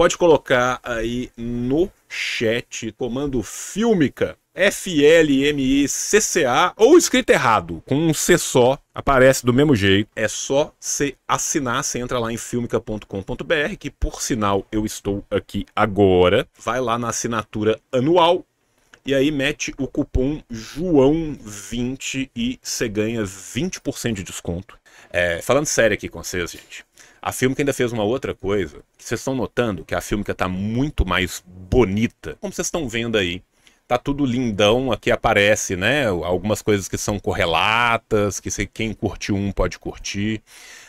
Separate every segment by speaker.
Speaker 1: pode colocar aí no chat comando Filmica, F-L-M-I-C-C-A, ou escrito errado, com um C só, aparece do mesmo jeito. É só você assinar, você entra lá em filmica.com.br, que por sinal eu estou aqui agora. Vai lá na assinatura anual, e aí mete o cupom João20 e você ganha 20% de desconto. É, falando sério aqui com vocês, gente. A Filmica ainda fez uma outra coisa, que vocês estão notando que a Filmica está muito mais bonita. Como vocês estão vendo aí, tá tudo lindão, aqui aparece, né, algumas coisas que são correlatas, que quem curtiu um pode curtir,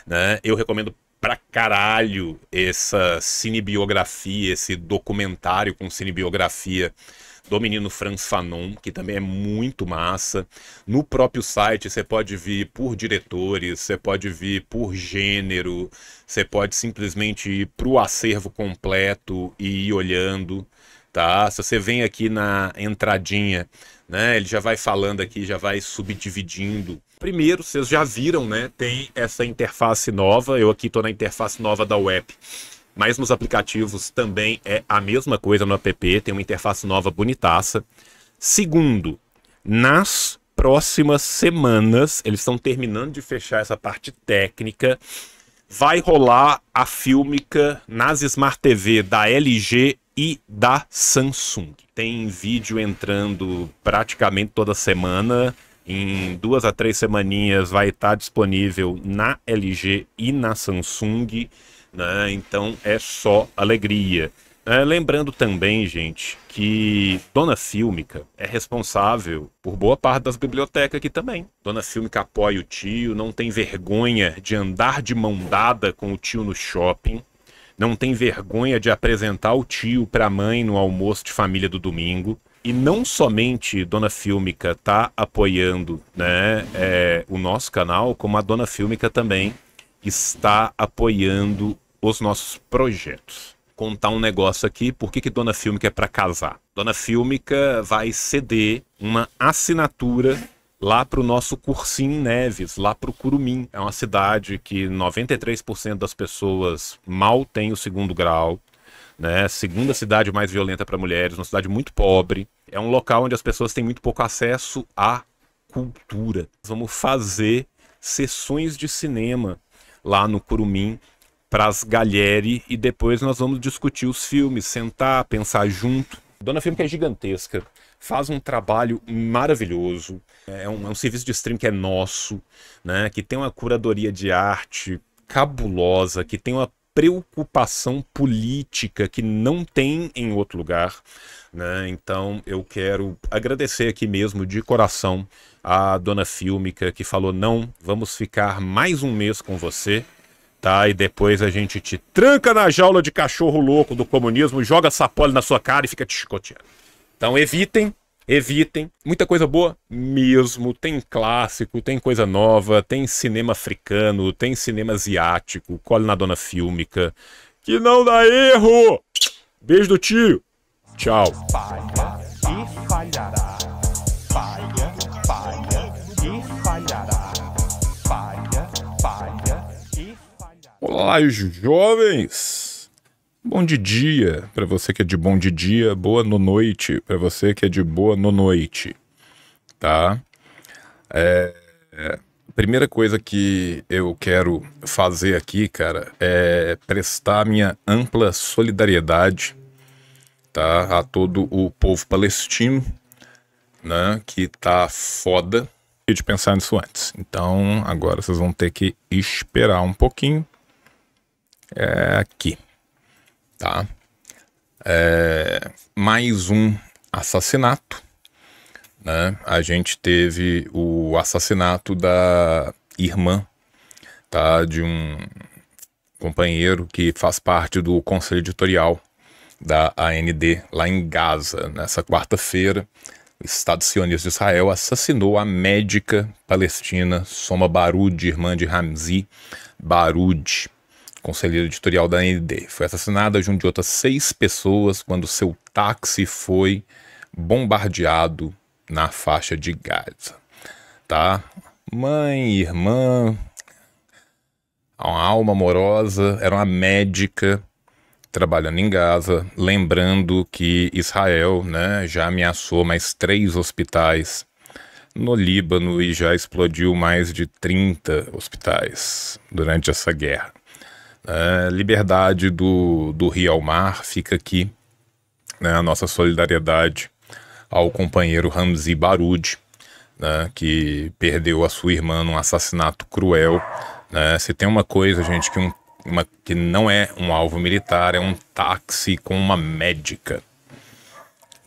Speaker 1: né? Eu recomendo pra caralho essa cinebiografia, esse documentário com cinebiografia do menino Franz Fanon, que também é muito massa. No próprio site você pode vir por diretores, você pode vir por gênero, você pode simplesmente ir para o acervo completo e ir olhando. Tá? Se você vem aqui na entradinha, né? Ele já vai falando aqui, já vai subdividindo. Primeiro, vocês já viram, né? Tem essa interface nova. Eu aqui estou na interface nova da web. Mas nos aplicativos também é a mesma coisa no app, tem uma interface nova bonitaça. Segundo, nas próximas semanas, eles estão terminando de fechar essa parte técnica, vai rolar a fílmica nas Smart TV da LG e da Samsung. Tem vídeo entrando praticamente toda semana. Em duas a três semaninhas vai estar disponível na LG e na Samsung. Né? Então é só alegria. É, lembrando também, gente, que Dona Silmica é responsável por boa parte das bibliotecas aqui também. Dona Silmica apoia o tio, não tem vergonha de andar de mão dada com o tio no shopping, não tem vergonha de apresentar o tio para a mãe no almoço de família do domingo. E não somente Dona Fílmica está apoiando né, é, o nosso canal, como a Dona Fílmica também está apoiando os nossos projetos. Contar um negócio aqui, por que, que Dona Fílmica é para casar? Dona Fílmica vai ceder uma assinatura lá para o nosso cursinho Neves, lá para o Curumim. É uma cidade que 93% das pessoas mal tem o segundo grau. Né? Segunda cidade mais violenta para mulheres, uma cidade muito pobre. É um local onde as pessoas têm muito pouco acesso à cultura. Vamos fazer sessões de cinema lá no Curumim para as Galheri e depois nós vamos discutir os filmes, sentar, pensar junto. Dona Filme que é gigantesca, faz um trabalho maravilhoso, é um, é um serviço de stream que é nosso, né? que tem uma curadoria de arte cabulosa, que tem uma preocupação política que não tem em outro lugar. Né? Então eu quero agradecer aqui mesmo de coração a dona Filmica que falou: não, vamos ficar mais um mês com você tá? E depois a gente te tranca na jaula de cachorro louco do comunismo, joga sapole na sua cara e fica te chicoteando. Então evitem, evitem. Muita coisa boa mesmo. Tem clássico, tem coisa nova, tem cinema africano, tem cinema asiático, cole na dona fílmica. Que não dá erro! Beijo do tio! Tchau! Olá, jovens! Bom de dia para você que é de bom de dia, boa no noite para você que é de boa no noite, tá? É, é, primeira coisa que eu quero fazer aqui, cara, é prestar minha ampla solidariedade, tá, a todo o povo palestino, né, que tá foda e de pensar nisso antes. Então, agora vocês vão ter que esperar um pouquinho é, aqui, tá? É, mais um assassinato, né? A gente teve o assassinato da irmã, tá? De um companheiro que faz parte do conselho editorial da AND lá em Gaza. Nessa quarta-feira, o Estado sionista de Israel assassinou a médica palestina Soma Barud, irmã de Ramzi Barud conselheiro editorial da ND, foi assassinada junto de outras seis pessoas quando seu táxi foi bombardeado na faixa de Gaza. Tá? Mãe, irmã, uma alma amorosa, era uma médica trabalhando em Gaza, lembrando que Israel né, já ameaçou mais três hospitais no Líbano e já explodiu mais de 30 hospitais durante essa guerra. É, liberdade do, do Rio ao Mar fica aqui. Né, a nossa solidariedade ao companheiro Ramzi Baroud né, que perdeu a sua irmã num assassinato cruel. Né. Se tem uma coisa, gente, que, um, uma, que não é um alvo militar, é um táxi com uma médica.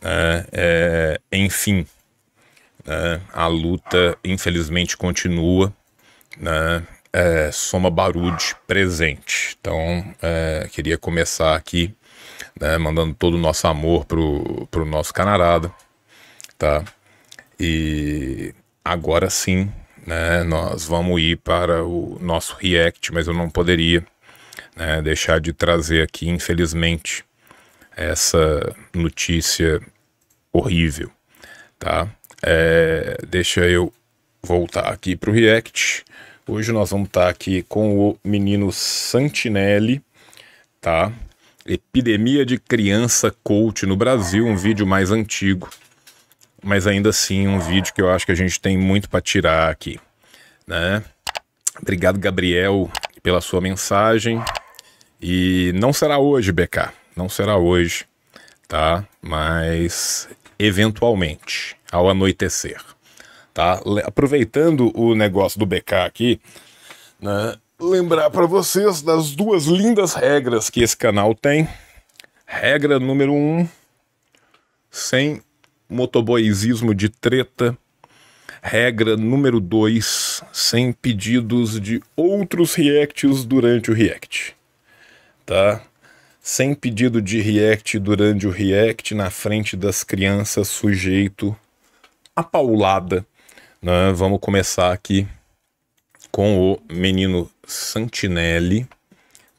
Speaker 1: Né? É, enfim, né? a luta infelizmente continua. Né? é, Soma Barud presente. Então, é, queria começar aqui né, mandando todo o nosso amor pro, pro nosso Canarada, tá? E agora sim, né, nós vamos ir para o nosso react, mas eu não poderia né, deixar de trazer aqui, infelizmente, essa notícia horrível, tá? É, deixa eu voltar aqui pro react. Hoje nós vamos estar aqui com o menino Santinelli, tá? Epidemia de criança coach no Brasil, um vídeo mais antigo, mas ainda assim um vídeo que eu acho que a gente tem muito para tirar aqui, né? Obrigado, Gabriel, pela sua mensagem. E não será hoje, BK, não será hoje, tá? Mas eventualmente, ao anoitecer tá? Aproveitando o negócio do BK aqui, né? Lembrar para vocês das duas lindas regras que esse canal tem. Regra número um, sem motoboizismo de treta. Regra número dois sem pedidos de outros reacts durante o react. Tá? Sem pedido de react durante o react na frente das crianças sujeito a paulada né? Vamos começar aqui com o menino Santinelli,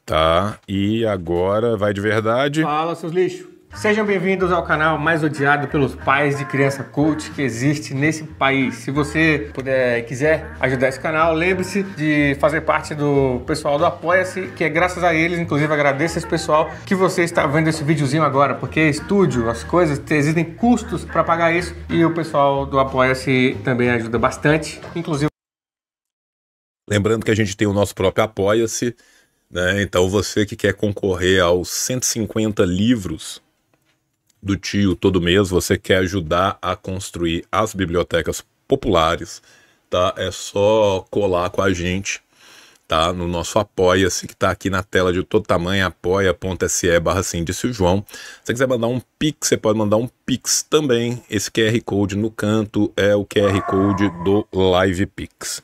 Speaker 1: tá? E agora vai de verdade. Fala,
Speaker 2: seus lixos. Sejam bem-vindos ao canal mais odiado pelos pais de criança cult que existe nesse país. Se você puder, quiser ajudar esse canal, lembre-se de fazer parte do pessoal do Apoia-se, que é graças a eles, inclusive agradeço esse pessoal que você está vendo esse videozinho agora, porque estúdio, as coisas, existem custos para pagar isso e o pessoal do Apoia-se também ajuda bastante, inclusive. Lembrando que a gente tem o
Speaker 1: nosso próprio Apoia-se, né? Então você que quer concorrer aos 150 livros do tio todo mês, você quer ajudar a construir as bibliotecas populares, tá? É só colar com a gente, tá? No nosso Apoia-se, que tá aqui na tela de todo tamanho, apoia.se barra sim, disse o João. Se você quiser mandar um Pix, você pode mandar um Pix também. Esse QR Code no canto é o QR Code do Live Pix,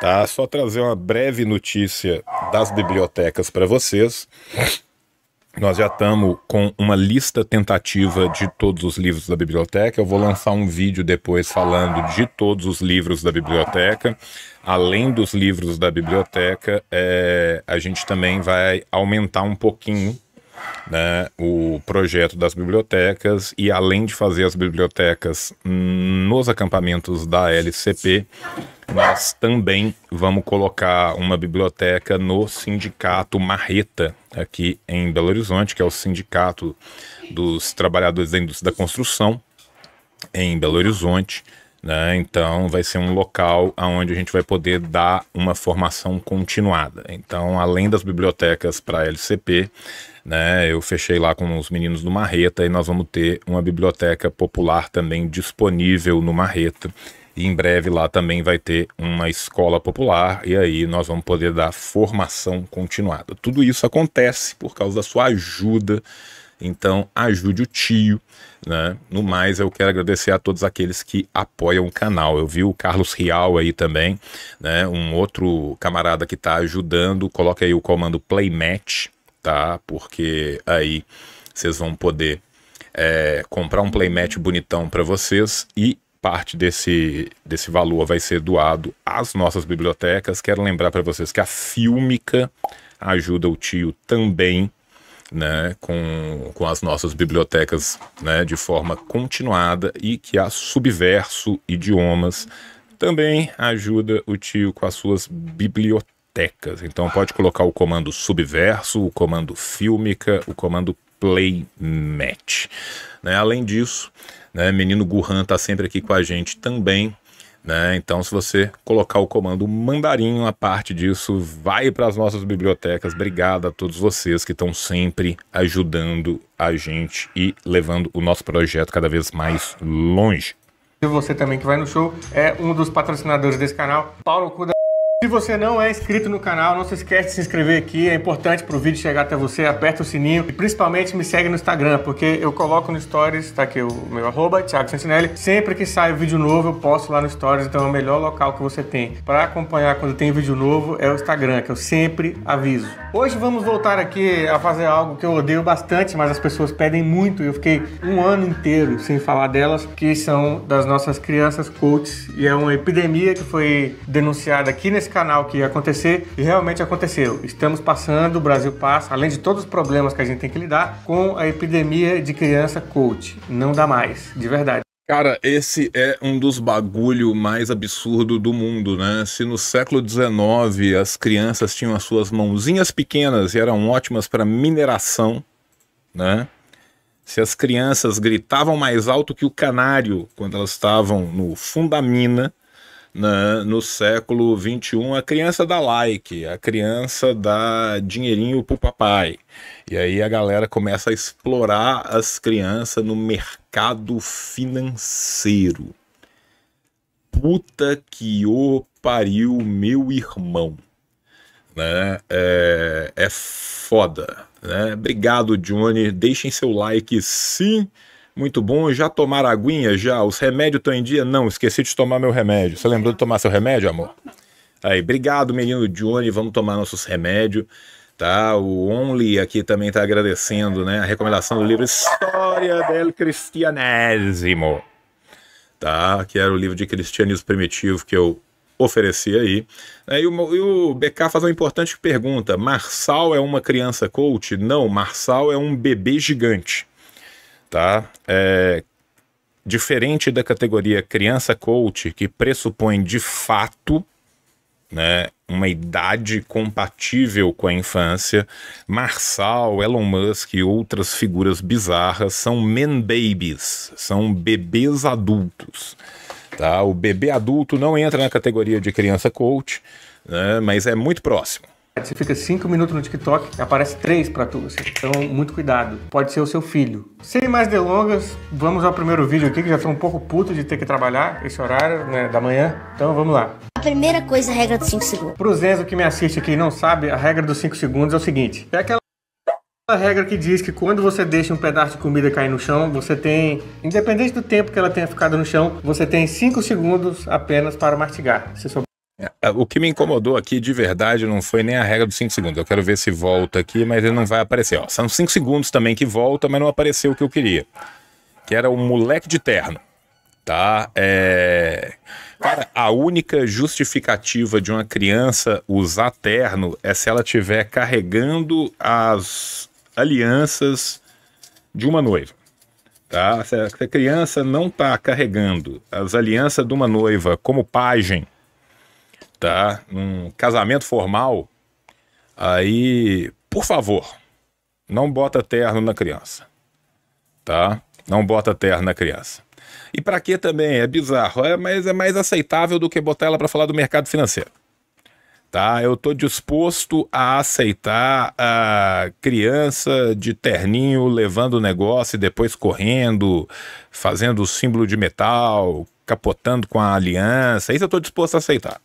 Speaker 1: tá? Só trazer uma breve notícia das bibliotecas para vocês. Nós já estamos com uma lista tentativa de todos os livros da biblioteca. Eu vou lançar um vídeo depois falando de todos os livros da biblioteca. Além dos livros da biblioteca, é, a gente também vai aumentar um pouquinho né, o projeto das bibliotecas e além de fazer as bibliotecas nos acampamentos da LCP, nós também vamos colocar uma biblioteca no Sindicato Marreta, aqui em Belo Horizonte, que é o Sindicato dos Trabalhadores da Indústria da Construção, em Belo Horizonte. Né? Então, vai ser um local onde a gente vai poder dar uma formação continuada. Então, além das bibliotecas para a LCP, né? Eu fechei lá com os meninos do Marreta e nós vamos ter uma biblioteca popular também disponível no Marreta. E em breve lá também vai ter uma escola popular e aí nós vamos poder dar formação continuada. Tudo isso acontece por causa da sua ajuda. Então, ajude o tio, né? No mais, eu quero agradecer a todos aqueles que apoiam o canal. Eu vi o Carlos Rial aí também, né? Um outro camarada que está ajudando. Coloca aí o comando Playmatch tá? Porque aí vocês vão poder é, comprar um playmat bonitão para vocês e parte desse, desse valor vai ser doado às nossas bibliotecas. Quero lembrar para vocês que a Filmica ajuda o tio também né, com, com as nossas bibliotecas né, de forma continuada e que a Subverso Idiomas também ajuda o tio com as suas bibliotecas bibliotecas. Então pode colocar o comando subverso, o comando filmica, o comando play match. Né? Além disso, né, menino Gurran está sempre aqui com a gente também. Né? Então, se você colocar o comando mandarim, a parte disso vai para as nossas bibliotecas. Obrigado a todos vocês que estão sempre ajudando a gente e levando o nosso projeto cada vez mais longe.
Speaker 2: E você também que vai no show é um dos patrocinadores desse canal, Paulo Cuda. Se você não é inscrito no canal, não se esquece de se inscrever aqui, é importante para o vídeo chegar até você, aperta o sininho e principalmente me segue no Instagram, porque eu coloco no Stories, tá aqui o meu arroba, Thiago Santinelli, sempre que sai vídeo novo eu posto lá no Stories, então é o melhor local que você tem para acompanhar quando tem vídeo novo é o Instagram, que eu sempre aviso. Hoje vamos voltar aqui a fazer algo que eu odeio bastante, mas as pessoas pedem muito eu fiquei um ano inteiro sem falar delas, que são das nossas crianças coaches e é uma epidemia que foi denunciada aqui nesse canal que ia acontecer e realmente aconteceu. Estamos passando, o Brasil passa, além de todos os problemas que a gente tem que lidar, com a epidemia de criança coach. Não dá mais, de verdade.
Speaker 1: Cara, esse é um dos bagulho mais absurdo do mundo, né? Se no século XIX as crianças tinham as suas mãozinhas pequenas e eram ótimas para mineração, né? Se as crianças gritavam mais alto que o canário quando elas estavam no fundo da mina, né, no século XXI, a criança dá like, a criança dá dinheirinho pro papai. E aí a galera começa a explorar as crianças no mercado financeiro. Puta que o pariu, meu irmão. Né? É, é foda. Né? Obrigado, Johnny. Deixem seu like, sim. Muito bom. Já tomaram aguinha? Já. Os remédios estão em dia? Não, esqueci de tomar meu remédio. Você lembrou de tomar seu remédio, amor? Aí, obrigado, menino Johnny. Vamos tomar nossos remédios. Tá, o Only aqui também está agradecendo, né? A recomendação do livro História del Cristianesimo. Tá, que era o livro de cristianismo primitivo que eu ofereci aí. Né, e o, e o BK faz uma importante pergunta: Marçal é uma criança coach? Não, Marçal é um bebê gigante tá? É, diferente da categoria criança coach, que pressupõe de fato né, uma idade compatível com a infância, Marçal, Elon Musk e outras figuras bizarras são men babies, são bebês adultos. Tá? O bebê adulto não entra na categoria de criança coach, né, mas é muito próximo.
Speaker 2: Você fica 5 minutos no TikTok, aparece 3 para tu. Assim. Então, muito cuidado. Pode ser o seu filho. Sem mais delongas, vamos ao primeiro vídeo aqui, que já estou um pouco puto de ter que trabalhar esse horário né, da manhã. Então, vamos lá.
Speaker 3: A primeira coisa, é a regra dos 5 segundos.
Speaker 2: Pro Zenzo que me assiste aqui e não sabe, a regra dos 5 segundos é o seguinte. É aquela a regra que diz que quando você deixa um pedaço de comida cair no chão, você tem, independente do tempo que ela tenha ficado no chão, você tem 5 segundos apenas para mastigar. Se souber
Speaker 1: é, o que me incomodou aqui de verdade não foi nem a regra dos 5 segundos. Eu quero ver se volta aqui, mas ele não vai aparecer. Ó, são 5 segundos também que volta, mas não apareceu o que eu queria. Que era o moleque de terno. Tá? É... Cara, a única justificativa de uma criança usar terno é se ela estiver carregando as alianças de uma noiva. Tá? Se a criança não está carregando as alianças de uma noiva como pajem tá? Um casamento formal, aí, por favor, não bota terno na criança, tá? Não bota terno na criança. E para que também? É bizarro, é, mas é mais aceitável do que botar ela para falar do mercado financeiro. Tá? Eu tô disposto a aceitar a criança de terninho levando o negócio e depois correndo, fazendo o símbolo de metal, capotando com a aliança. Isso eu tô disposto a aceitar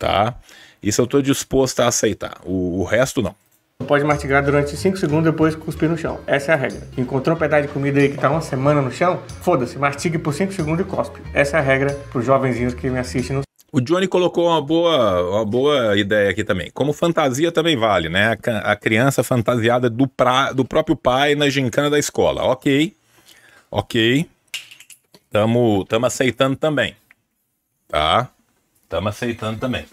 Speaker 1: tá? Isso eu estou disposto a aceitar. O, o resto não.
Speaker 2: Pode mastigar durante 5 segundos depois cuspir no chão. Essa é a regra. Encontrou um pedaço de comida aí que tá uma semana no chão? Foda-se, mastigue por 5 segundos e cospe. Essa é a regra pros jovenzinhos que me assistem no...
Speaker 1: O Johnny colocou uma boa, uma boa ideia aqui também. Como fantasia também vale, né? A, a criança fantasiada do, pra, do próprio pai na gincana da escola. Ok, ok. Tamo, tamo aceitando também. Tá? Estamos aceitando também.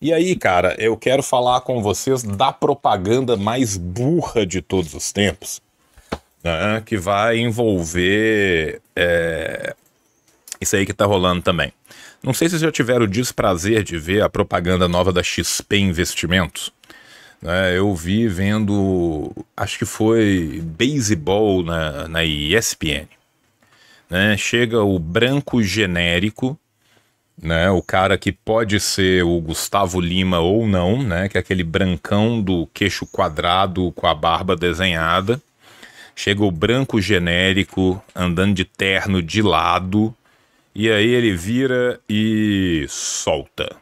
Speaker 1: E aí, cara, eu quero falar com vocês da propaganda mais burra de todos os tempos, né, que vai envolver é, isso aí que tá rolando também. Não sei se vocês já tiveram o desprazer de ver a propaganda nova da XP Investimentos. Né, eu vi vendo, acho que foi beisebol na, na ESPN. Né, chega o branco genérico né? O cara que pode ser o Gustavo Lima ou não, né? Que é aquele brancão do queixo quadrado com a barba desenhada. Chega o branco genérico andando de terno de lado e aí ele vira e solta.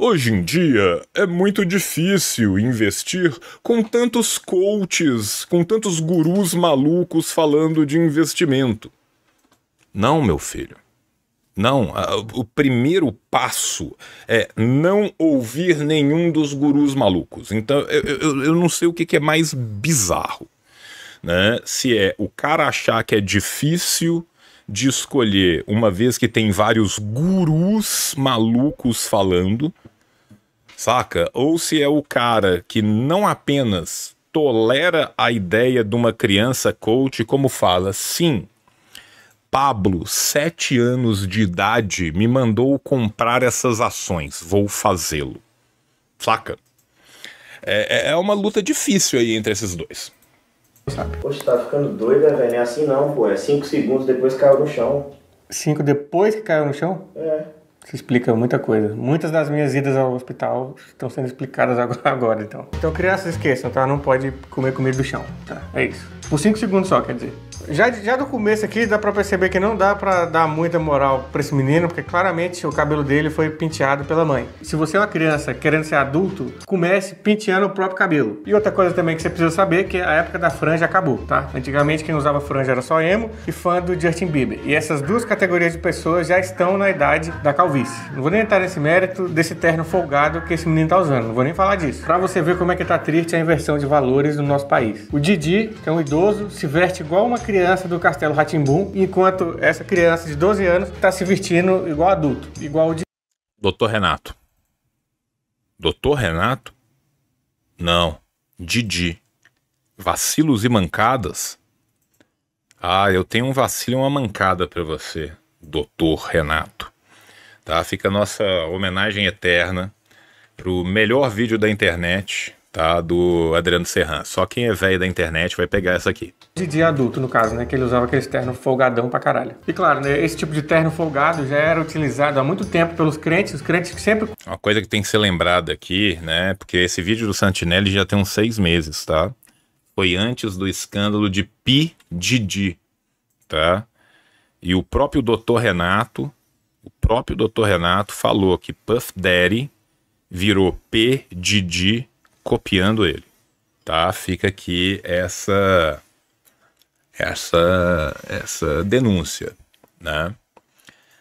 Speaker 1: Hoje em dia é muito difícil investir com tantos coaches, com tantos gurus malucos falando de investimento. Não, meu filho. Não, o primeiro passo é não ouvir nenhum dos gurus malucos. Então, eu, eu, eu não sei o que, que é mais bizarro. Né? Se é o cara achar que é difícil de escolher, uma vez que tem vários gurus malucos falando, saca? Ou se é o cara que não apenas tolera a ideia de uma criança coach, como fala, sim, Pablo, sete anos de idade, me mandou comprar essas ações. Vou fazê-lo. Saca? É, é, é uma luta difícil aí entre esses dois.
Speaker 2: Sabe? Poxa, tá ficando doida,
Speaker 4: né, velho. É assim não, pô. É cinco segundos depois que caiu no chão.
Speaker 2: Cinco depois que caiu no chão? É. Isso explica muita coisa. Muitas das minhas idas ao hospital estão sendo explicadas agora, então. Então crianças esqueçam, tá? Não pode comer comida do chão, tá? É isso. Por cinco segundos só, quer dizer. Já, já do começo aqui dá pra perceber que não dá pra dar muita moral pra esse menino, porque claramente o cabelo dele foi penteado pela mãe. Se você é uma criança querendo ser adulto, comece penteando o próprio cabelo. E outra coisa também que você precisa saber é que a época da franja acabou, tá? Antigamente quem usava franja era só emo e fã do Justin Bieber. E essas duas categorias de pessoas já estão na idade da calvície. Não vou nem entrar nesse mérito desse terno folgado que esse menino tá usando, não vou nem falar disso. Pra você ver como é que tá triste a inversão de valores no nosso país. O Didi, que é um idoso, se veste igual uma criança do Castelo Ratimbum, enquanto essa criança de 12 anos está se vestindo igual adulto, igual o de.
Speaker 1: Doutor Renato. Doutor Renato? Não. Didi. Vacilos e mancadas? Ah, eu tenho um vacilo e uma mancada para você, doutor Renato. Tá? Fica a nossa homenagem eterna pro melhor vídeo da internet, tá? Do Adriano Serran. Só quem é velho da internet vai pegar essa aqui.
Speaker 2: Didi adulto, no caso, né? Que ele usava aquele terno folgadão pra caralho. E claro, né? Esse tipo de terno folgado já era utilizado há muito tempo pelos crentes. Os crentes que sempre.
Speaker 1: Uma coisa que tem que ser lembrada aqui, né? Porque esse vídeo do Santinelli já tem uns seis meses, tá? Foi antes do escândalo de Pi Didi, tá? E o próprio doutor Renato, o próprio doutor Renato falou que Puff Daddy virou P Didi copiando ele, tá? Fica aqui essa essa essa denúncia, né?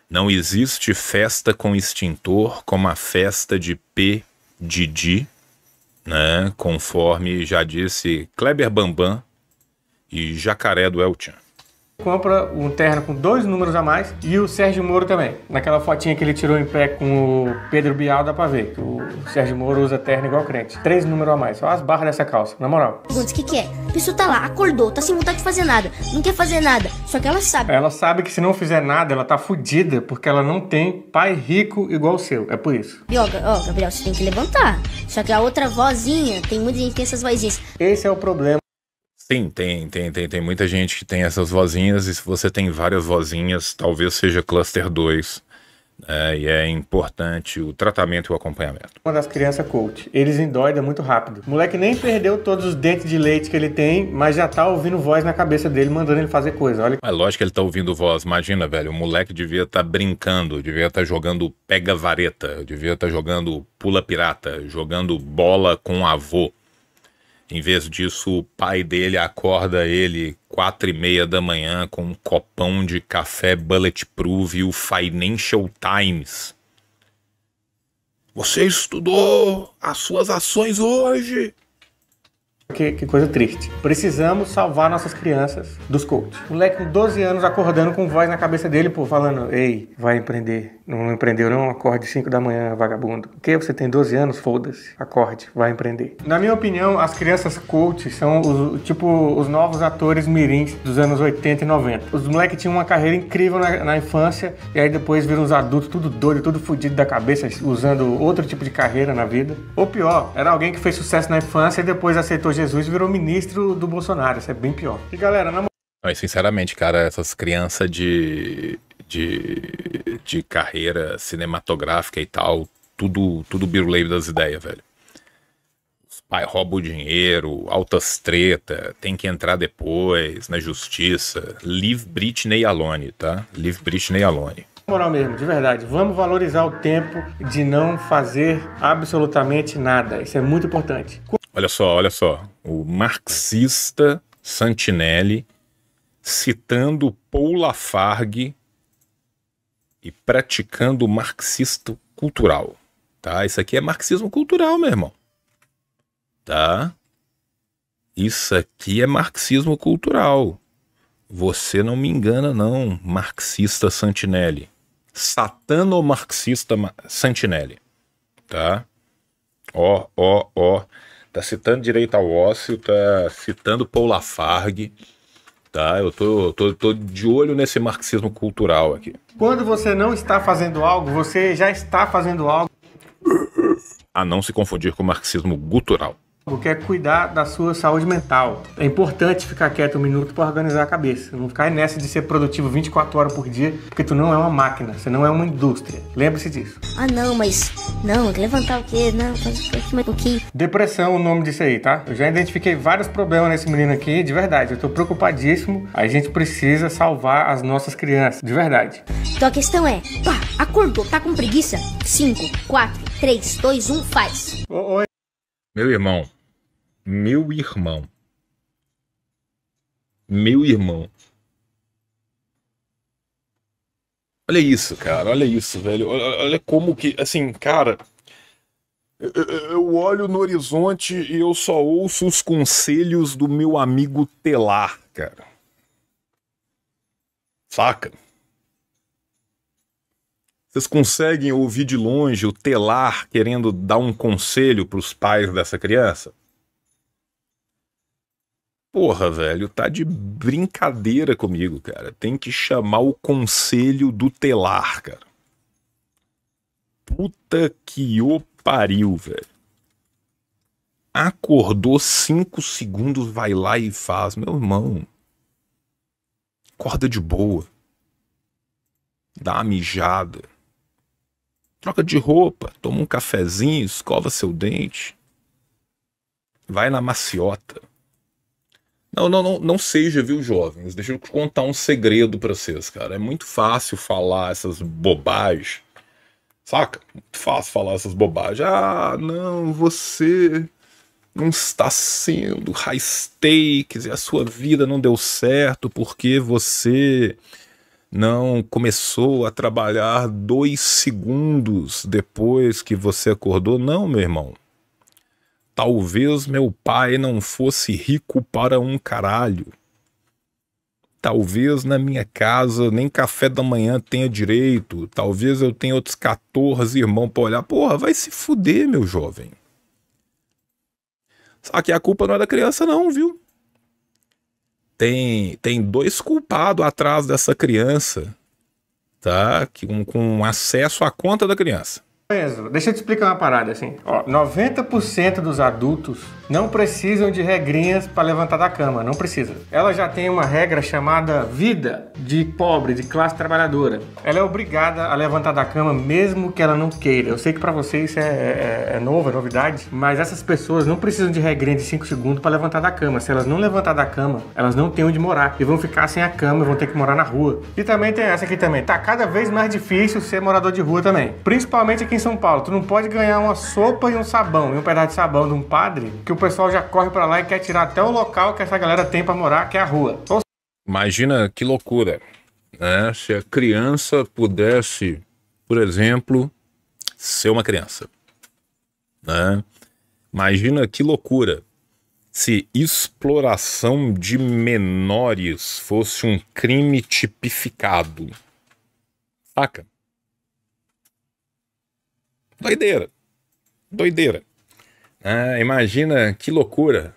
Speaker 1: Não existe festa com extintor como a festa de P. Didi, né? Conforme já disse Kleber Bambam e Jacaré do Elton
Speaker 2: compra um terno com dois números a mais e o Sérgio Moro também. Naquela fotinha que ele tirou em pé com o Pedro Bial, dá pra ver que o Sérgio Moro usa terno igual crente. Três números a mais, só as barras dessa calça, na moral.
Speaker 3: Pergunta o que, que é. A pessoa tá lá, acordou, tá sem vontade de fazer nada, não quer fazer nada, só que ela sabe.
Speaker 2: Ela sabe que se não fizer nada, ela tá fudida porque ela não tem pai rico igual o seu, é por isso.
Speaker 3: Bioga, ó, Gabriel, você tem que levantar. Só que a outra vozinha, tem muita gente que tem essas vozinhas. Esse é o problema
Speaker 2: Sim, tem, tem, tem, tem muita gente que
Speaker 1: tem essas vozinhas, e se você tem várias vozinhas, talvez seja cluster 2. É, né, e é importante o tratamento e o acompanhamento.
Speaker 2: Uma das crianças coach, eles endoidam muito rápido. O moleque nem perdeu todos os dentes de leite que ele tem, mas já tá ouvindo voz na cabeça dele, mandando ele fazer coisa. Olha.
Speaker 1: É lógico que ele tá ouvindo voz. Imagina, velho, o moleque devia estar tá brincando, devia estar tá jogando pega-vareta, devia estar tá jogando pula-pirata, jogando bola com o avô. Em vez disso, o pai dele acorda ele quatro e meia da manhã com um copão de café bulletproof e o Financial
Speaker 2: Times. Você estudou as suas ações hoje? Que, que, coisa triste. Precisamos salvar nossas crianças dos cultos. O moleque com 12 anos acordando com voz na cabeça dele, pô, falando: Ei, vai empreender. Não empreendeu, não? Acorde 5 da manhã, vagabundo. O que? Você tem 12 anos? Foda-se. Acorde, vai empreender. Na minha opinião, as crianças coach são os, tipo os novos atores mirins dos anos 80 e 90. Os moleques tinham uma carreira incrível na, na, infância e aí depois viram os adultos tudo doido, tudo fudido da cabeça, usando outro tipo de carreira na vida. Ou pior, era alguém que fez sucesso na infância e depois aceitou Jesus virou ministro do Bolsonaro. Isso é bem pior. E galera, na
Speaker 1: moral. sinceramente, cara, essas crianças de, de, de carreira cinematográfica e tal, tudo, tudo biruleiro das ideias, velho. Os pai rouba o dinheiro, altas treta, tem que entrar depois na justiça. Leave Britney alone, tá? Leave Britney alone
Speaker 2: moral mesmo, de verdade. Vamos valorizar o tempo de não fazer absolutamente nada. Isso é muito importante.
Speaker 1: Olha só, olha só. O marxista Santinelli citando Paul Lafargue e praticando o marxista cultural. Tá? Isso aqui é marxismo cultural, meu irmão. Tá? Isso aqui é marxismo cultural. Você não me engana, não, marxista Santinelli. Satano-marxista Santinelli. Tá? Ó, ó, ó. Tá citando direito ao ócio, tá citando Paul Lafargue. Tá, eu tô, tô, tô de olho nesse marxismo cultural aqui.
Speaker 2: Quando você não está fazendo algo, você já está fazendo algo.
Speaker 1: A não se confundir com o marxismo gutural.
Speaker 2: Você é cuidar da sua saúde mental. É importante ficar quieto um minuto para organizar a cabeça. Não ficar nessa de ser produtivo 24 horas por dia, porque tu não é uma máquina, você não é uma indústria. Lembre-se disso.
Speaker 3: Ah, não, mas. Não, levantar o quê? Não, faz um pouquinho.
Speaker 2: Depressão o nome disso aí, tá? Eu já identifiquei vários problemas nesse menino aqui, de verdade. Eu tô preocupadíssimo. A gente precisa salvar as nossas crianças, de verdade.
Speaker 3: Então a questão é: pá, acordou, tá com preguiça? 5, 4, 3, 2, 1, faz. Oi.
Speaker 2: Meu
Speaker 1: irmão, meu irmão. Meu irmão. Olha isso, cara. Olha isso, velho. Olha, olha como que. Assim, cara. Eu, eu olho no horizonte e eu só ouço os conselhos do meu amigo telar, cara. Saca? Vocês conseguem ouvir de longe o telar querendo dar um conselho para os pais dessa criança? Porra, velho, tá de brincadeira comigo, cara. Tem que chamar o conselho do telar, cara. Puta que o pariu, velho. Acordou cinco segundos, vai lá e faz. Meu irmão, acorda de boa. Dá uma mijada. Troca de roupa, toma um cafezinho, escova seu dente. Vai na maciota. Não, não, não, não seja, viu, jovens? Deixa eu contar um segredo para vocês, cara. É muito fácil falar essas bobagens. Saca? Muito fácil falar essas bobagens. Ah, não, você não está sendo high stakes e a sua vida não deu certo porque você não começou a trabalhar dois segundos depois que você acordou. Não, meu irmão. Talvez meu pai não fosse rico para um caralho. Talvez na minha casa nem café da manhã tenha direito. Talvez eu tenha outros 14 irmãos para olhar. Porra, vai se fuder, meu jovem. Só que a culpa não é da criança, não, viu? Tem, tem dois culpados atrás dessa criança, tá? Que, com acesso à
Speaker 2: conta da criança. Deixa eu te explicar uma parada assim. Ó, 90% dos adultos não precisam de regrinhas para levantar da cama, não precisa. Ela já tem uma regra chamada vida de pobre, de classe trabalhadora. Ela é obrigada a levantar da cama mesmo que ela não queira. Eu sei que para vocês isso é, é, é, é, novo, é novidade, mas essas pessoas não precisam de regrinha de 5 segundos para levantar da cama. Se elas não levantar da cama, elas não têm onde morar e vão ficar sem a cama, vão ter que morar na rua. E também tem essa aqui também. Tá cada vez mais difícil ser morador de rua também, principalmente aqui em São Paulo, tu não pode ganhar uma sopa e um sabão, e um pedaço de sabão de um padre, que o pessoal já corre para lá e quer tirar até o local que essa galera tem para morar, que é a rua. Ou...
Speaker 1: Imagina que loucura, né? Se a criança pudesse, por exemplo, ser uma criança, né? Imagina que loucura se exploração de menores fosse um crime tipificado. Saca? Doideira. Doideira. Ah, imagina que loucura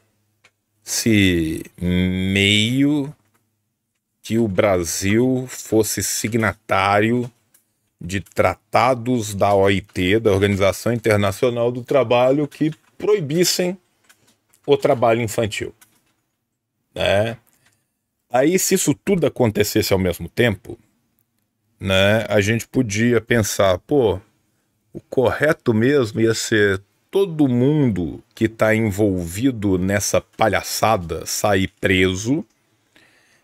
Speaker 1: se meio que o Brasil fosse signatário de tratados da OIT, da Organização Internacional do Trabalho, que proibissem o trabalho infantil. Né? Aí, se isso tudo acontecesse ao mesmo tempo, né, a gente podia pensar, pô, o correto mesmo ia ser todo mundo que está envolvido nessa palhaçada sair preso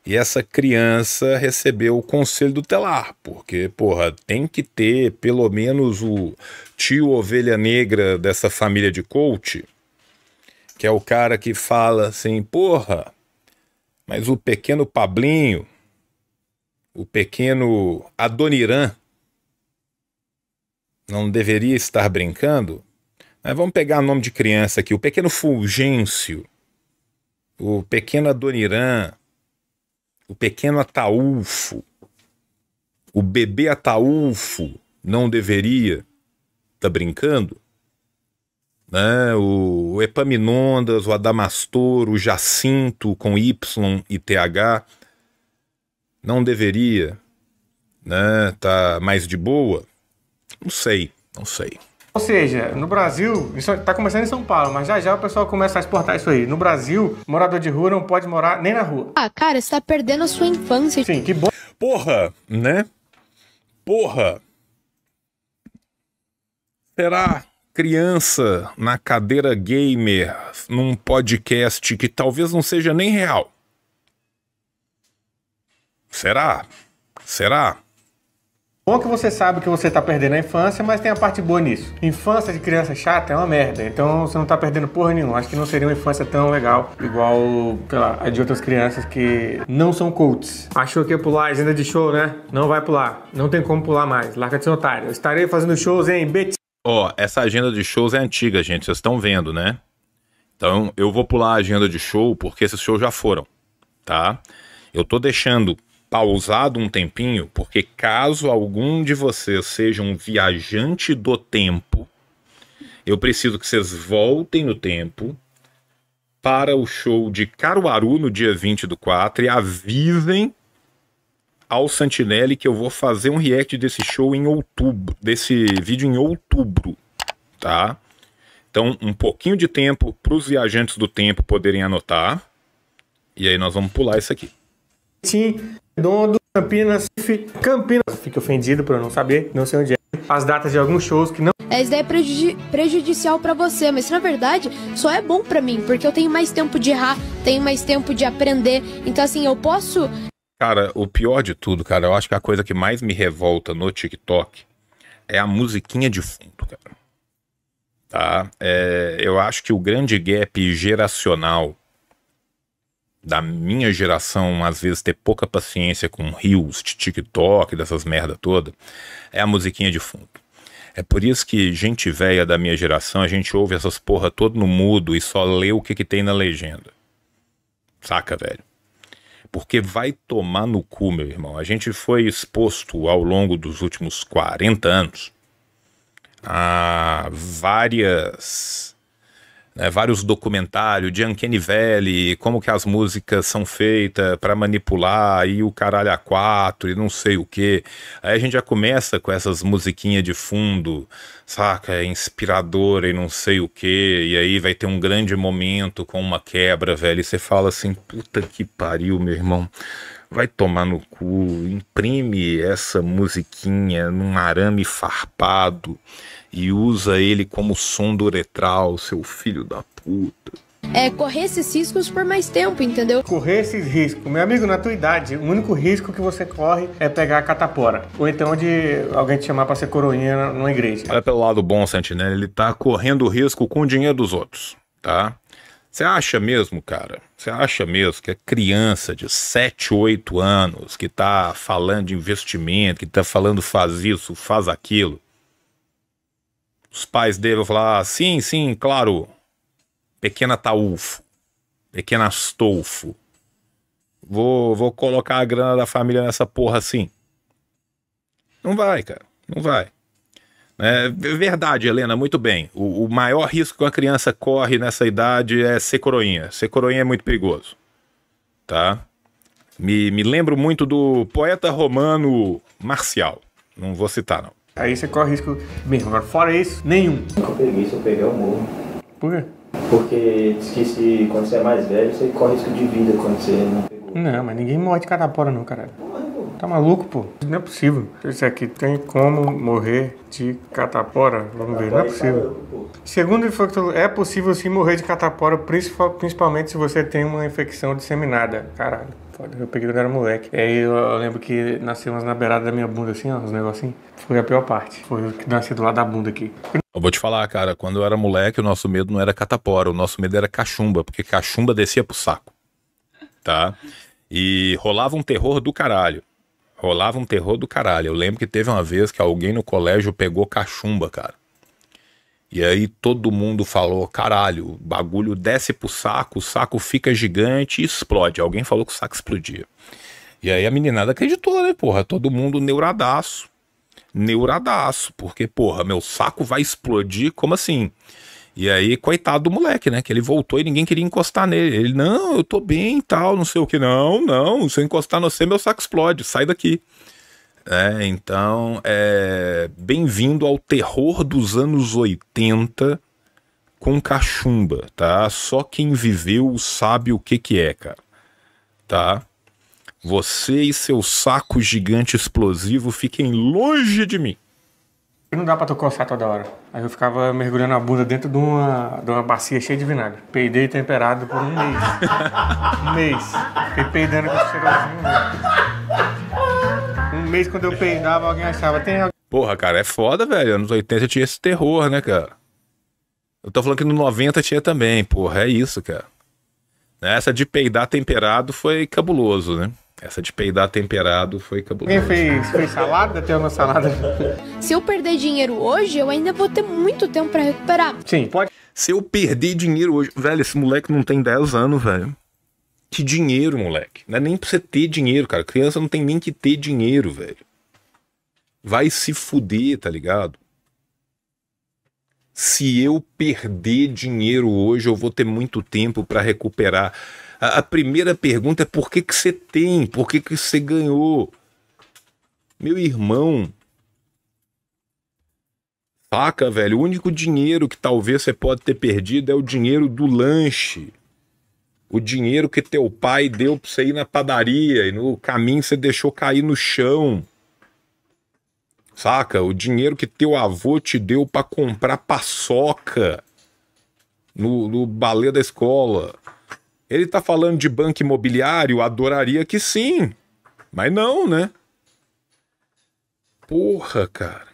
Speaker 1: e essa criança recebeu o conselho do telar, porque, porra, tem que ter pelo menos o tio ovelha negra dessa família de coach, que é o cara que fala assim, porra, mas o pequeno Pablinho, o pequeno Adoniran, não deveria estar brincando, né, vamos pegar o nome de criança aqui, o pequeno Fulgêncio, o pequeno Adonirã, o pequeno Ataúfo, o bebê Ataúfo não deveria estar tá brincando? Né? O Epaminondas, o Adamastor, o Jacinto com Y e TH não deveria né, tá mais de boa? Não sei, não sei.
Speaker 2: Ou seja, no Brasil, isso está começando em São Paulo, mas já já o pessoal começa a exportar isso aí. No Brasil, morador de rua não pode morar nem na rua.
Speaker 5: Ah, cara, você tá perdendo a sua infância. Sim, que bom.
Speaker 2: Porra, né? Porra.
Speaker 1: Será criança na cadeira gamer num podcast que talvez não seja nem real?
Speaker 2: Será? Será? Bom que você sabe que você tá perdendo a infância, mas tem a parte boa nisso. Infância de criança chata é uma merda, então você não tá perdendo porra nenhuma. Acho que não seria uma infância tão legal, igual, sei lá, a de outras crianças que não são cults. Achou que ia pular agenda de show, né? Não vai pular. Não tem como pular mais. Larga de ser otário. Eu estarei fazendo shows em BT.
Speaker 1: Ó, oh, essa agenda de shows é antiga, gente. Vocês estão vendo, né? Então, eu vou pular a agenda de show porque esses shows já foram, tá? Eu tô deixando pausado um tempinho, porque caso algum de vocês seja um viajante do tempo, eu preciso que vocês voltem no tempo para o show de Caruaru no dia 20 do 4 e avisem ao Santinelli que eu vou fazer um react desse show em outubro, desse vídeo em outubro, tá? Então, um pouquinho de tempo para os viajantes do tempo poderem anotar. E aí nós vamos pular isso aqui.
Speaker 2: Betim, Redondo, Campinas, Campinas. Fique ofendido por eu não saber, não sei onde é. As datas de alguns shows que não.
Speaker 5: Essa ideia é, é prejudicial para você, mas na verdade só é bom para mim, porque eu tenho mais tempo de errar, tenho mais tempo de aprender. Então, assim, eu posso.
Speaker 1: Cara, o pior de tudo, cara, eu acho que a coisa que mais me revolta no TikTok é a musiquinha de fundo, cara. Tá? É, eu acho que o grande gap geracional da minha geração, às vezes, ter pouca paciência com rios de TikTok, dessas merda toda, é a musiquinha de fundo. É por isso que gente velha da minha geração, a gente ouve essas porra todo no mudo e só lê o que, que tem na legenda. Saca, velho? Porque vai tomar no cu, meu irmão. A gente foi exposto ao longo dos últimos 40 anos a várias né, vários documentários de Uncanny Valley, como que as músicas são feitas para manipular, e o caralho a quatro, e não sei o que. Aí a gente já começa com essas musiquinhas de fundo, saca? É inspiradora e não sei o que. E aí vai ter um grande momento com uma quebra, velho. E você fala assim, puta que pariu, meu irmão vai tomar no cu, imprime essa musiquinha num arame farpado e usa ele como sonda uretral, seu filho da puta.
Speaker 2: É correr esses riscos por mais tempo, entendeu? Correr esses riscos. Meu amigo, na tua idade, o único risco que você corre é pegar a catapora. Ou então de alguém te chamar pra ser coroinha numa igreja.
Speaker 1: Olha é pelo lado bom, Santinelli, ele tá correndo risco com o dinheiro dos outros, tá? Você acha mesmo, cara? Você acha mesmo que a criança de 7, 8 anos que tá falando de investimento, que tá falando faz isso, faz aquilo, os pais dele vão falar: ah, sim, sim, claro, pequena Taúfo, pequena Astolfo. Vou, vou colocar a grana da família nessa porra assim. Não vai, cara, não vai. É verdade, Helena, muito bem. O, o maior risco que uma criança corre nessa idade é ser coroinha. Ser coroinha é muito perigoso, tá? Me, me lembro muito do poeta romano Marcial. Não vou citar, não. Aí você corre risco
Speaker 2: mesmo. Agora, fora isso, nenhum. Não peguei, eu peguei o morro. Por quê? Porque diz que se, quando você é mais velho, você corre risco de vida quando você não pegou. Não, mas ninguém morre de catapora não, caralho. Tá maluco, pô? Não é possível. Isso aqui tem como morrer de catapora. Vamos ver, não é possível. Segundo o infectologista, é possível sim morrer de catapora, principalmente se você tem uma infecção disseminada. Caralho. Eu peguei quando era moleque. E aí eu, eu, lembro que nasceu umas na beirada da minha bunda, assim, ó, uns negocinhos. Foi a pior parte. Foi o que nasceu do lado da bunda aqui.
Speaker 1: Eu vou te falar, cara, quando eu era moleque, o nosso medo não era catapora, o nosso medo era cachumba, porque cachumba descia pro saco. Tá? E rolava um terror do caralho. Rolava um terror do caralho. Eu lembro que teve uma vez que alguém no colégio pegou cachumba, cara. E aí todo mundo falou: caralho, o bagulho desce pro saco, o saco fica gigante e explode. Alguém falou que o saco explodia. E aí a meninada acreditou, né, porra? Todo mundo neuradaço. Neuradaço, porque, porra, meu saco vai explodir, como assim? E aí, coitado do moleque, né? Que ele voltou e ninguém queria encostar nele. Ele, não, eu tô bem e tal, não sei o que. Não, não, se eu encostar no você, meu saco explode, sai daqui. É, então, é... bem-vindo ao terror dos anos 80 com cachumba, tá? Só quem viveu sabe o que que é, cara. Tá? Você
Speaker 2: e seu saco gigante
Speaker 1: explosivo
Speaker 2: fiquem longe de mim. E não dá pra tu coçar toda hora. Aí eu ficava mergulhando a bunda dentro de uma, de uma bacia cheia de vinagre. Peidei temperado por um mês. um mês. Fiquei peidando com cheirosinho. Um mês quando eu peidava, alguém achava, tem alguém.
Speaker 1: Porra, cara, é foda, velho. Anos 80 tinha esse terror, né, cara? Eu tô falando que no 90 tinha também, porra. É isso, cara. Essa de peidar temperado foi cabuloso, né? Essa de peidar temperado foi cabuloso. Quem fez? Fez
Speaker 2: salada? Tem uma salada. Se eu perder dinheiro
Speaker 5: hoje, eu ainda vou ter muito tempo para recuperar.
Speaker 1: Sim, pode. Se eu perder dinheiro hoje. Velho, esse moleque não tem 10 anos, velho. Que dinheiro, moleque. Não é nem pra você ter dinheiro, cara. Criança não tem nem que ter dinheiro, velho. Vai se fuder, tá ligado? Se eu perder dinheiro hoje, eu vou ter muito tempo para recuperar. A, a primeira pergunta é por que, que você tem? Por que, que você ganhou? Meu irmão. Saca, velho? O único dinheiro que talvez você pode ter perdido é o dinheiro do lanche. O dinheiro que teu pai deu pra você ir na padaria e no caminho você deixou cair no chão. Saca? O dinheiro que teu avô te deu para comprar paçoca no, no balé da escola. Ele está falando de banco imobiliário, adoraria que sim, mas não, né? Porra, cara.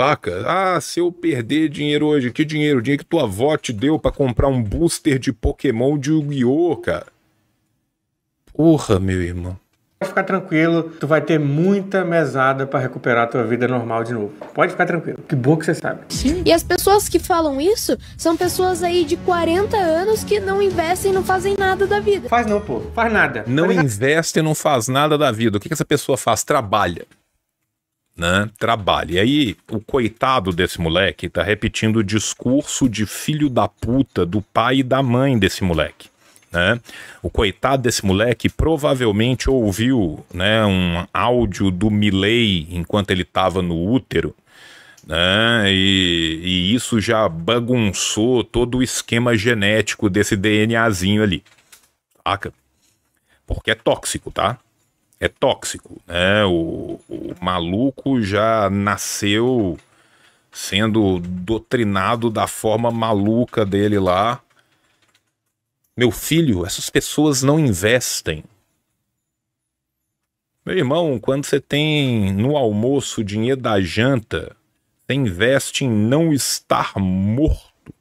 Speaker 1: Saca? Ah, se eu perder dinheiro hoje, que dinheiro? O dinheiro que tua avó te deu
Speaker 2: para comprar um booster de Pokémon de Yu-Gi-Oh, cara. Porra, meu irmão ficar tranquilo, tu vai ter muita mesada para recuperar a tua vida normal de novo. Pode ficar tranquilo. Que bom que você sabe. Sim.
Speaker 5: E as pessoas que falam isso são pessoas aí de 40 anos que não investem, não fazem nada da vida. Faz não, pô.
Speaker 2: Faz nada. Não faz
Speaker 1: investe, não faz nada da vida. O que, que essa pessoa faz? Trabalha. Né? Trabalha. E aí, o coitado desse moleque tá repetindo o discurso de filho da puta do pai e da mãe desse moleque. Né? O coitado desse moleque provavelmente ouviu né, um áudio do Milley enquanto ele estava no útero, né? E, e, isso já bagunçou todo o esquema genético desse DNAzinho ali. Saca? Porque é tóxico, tá? É tóxico, né? O, o maluco já nasceu sendo doutrinado da forma maluca dele lá meu filho, essas pessoas não investem. Meu irmão, quando você tem no almoço o dinheiro da janta, você investe em não estar morto.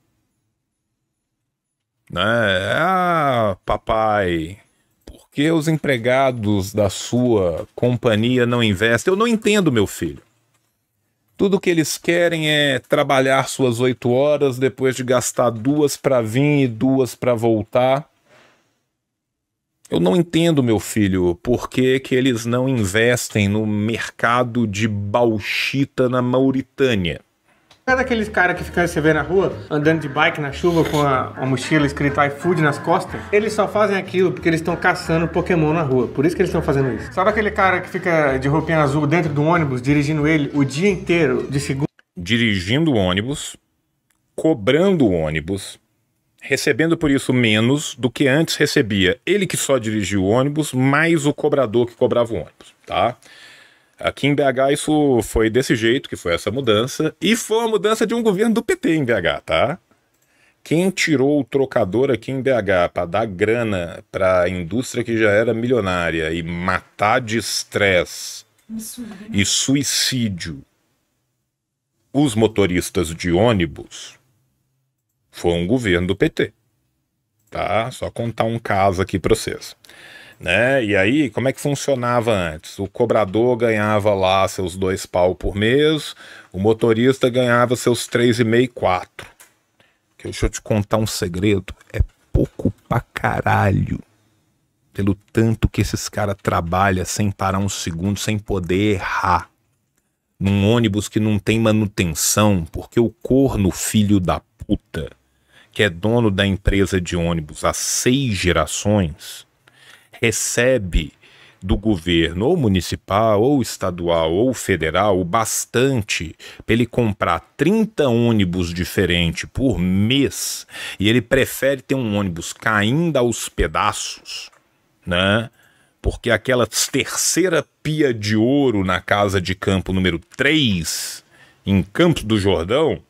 Speaker 1: Né? Ah, papai, por que os empregados da sua companhia não investem? Eu não entendo, meu filho. Tudo que eles querem é trabalhar suas oito horas, depois de gastar duas para vir e duas para voltar. Eu não entendo, meu filho, por que, que eles não investem no mercado de bauxita na Mauritânia.
Speaker 2: É daqueles cara que fica, você vê na rua, andando de bike na chuva com a, a mochila escrita iFood nas costas. Eles só fazem aquilo porque eles estão caçando Pokémon na rua. Por isso que eles estão fazendo isso. Sabe aquele cara que fica de roupinha azul dentro do ônibus, dirigindo ele o dia inteiro, de segunda? Dirigindo o ônibus, cobrando o ônibus,
Speaker 1: recebendo por isso menos do que antes recebia. Ele que só dirigia o ônibus, mais o cobrador que cobrava o ônibus, tá? Aqui em BH isso foi desse jeito que foi essa mudança e foi a mudança de um governo do PT em BH, tá? Quem tirou o trocador aqui em BH para dar grana para a indústria que já era milionária e matar de estresse né? e suicídio os motoristas de ônibus foi um governo do PT. Tá? Só contar um caso aqui para vocês né? E aí, como é que funcionava antes? O cobrador ganhava lá seus dois pau por mês, o motorista ganhava seus três e meio, quatro. Deixa eu te contar um segredo, é pouco pra caralho. Pelo tanto que esses caras trabalham sem parar um segundo, sem poder errar. Num ônibus que não tem manutenção, porque o corno filho da puta, que é dono da empresa de ônibus há seis gerações, recebe do governo, ou municipal, ou estadual, ou federal, o bastante para ele comprar 30 ônibus diferentes por mês, e ele prefere ter um ônibus caindo aos pedaços, né? Porque aquela terceira pia de ouro na casa de campo número 3, em Campos do Jordão,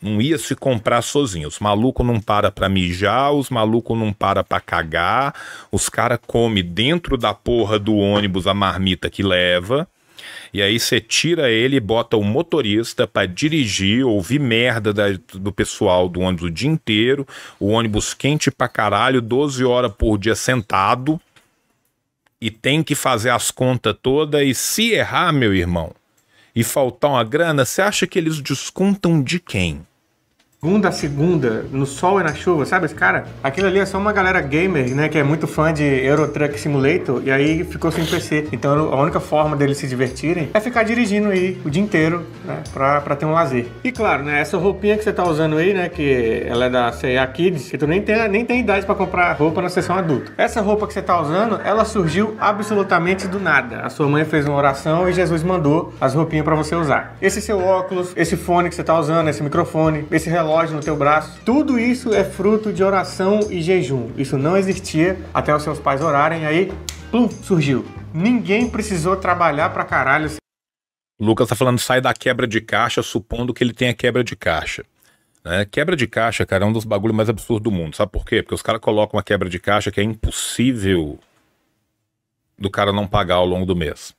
Speaker 1: não ia se comprar sozinho. Os malucos não para pra mijar, os malucos não para pra cagar. Os caras comem dentro da porra do ônibus a marmita que leva. E aí você tira ele e bota o motorista para dirigir, ouvir merda da, do pessoal do ônibus o dia inteiro, o ônibus quente pra caralho, 12 horas por dia sentado, e tem que fazer as contas todas, e se errar, meu irmão, e faltar uma
Speaker 2: grana, você acha que eles descontam de quem? segunda a segunda, no sol e na chuva, sabe esse cara? Aquilo ali é só uma galera gamer, né, que é muito fã de Euro Truck Simulator e aí ficou sem PC. Então a única forma deles se divertirem é ficar dirigindo aí o dia inteiro, né, pra, pra ter um lazer. E claro, né, essa roupinha que você tá usando aí, né, que ela é da C&A Kids, que tu nem tem, nem tem idade para comprar roupa na seção adulto. Essa roupa que você tá usando, ela surgiu absolutamente do nada. A sua mãe fez uma oração e Jesus mandou as roupinhas para você usar. Esse seu óculos, esse fone que você tá usando, esse microfone, esse relógio relógio no teu braço. Tudo isso é fruto de oração e jejum. Isso não existia até os seus pais orarem, aí, plum, surgiu. Ninguém precisou trabalhar pra caralho. Lucas tá falando, sai da quebra
Speaker 1: de caixa, supondo que ele tenha quebra de caixa. Né? Quebra de caixa, cara, é um dos bagulhos mais absurdos do mundo. Sabe por quê? Porque os caras colocam uma quebra de caixa que é impossível do cara não pagar ao longo do mês.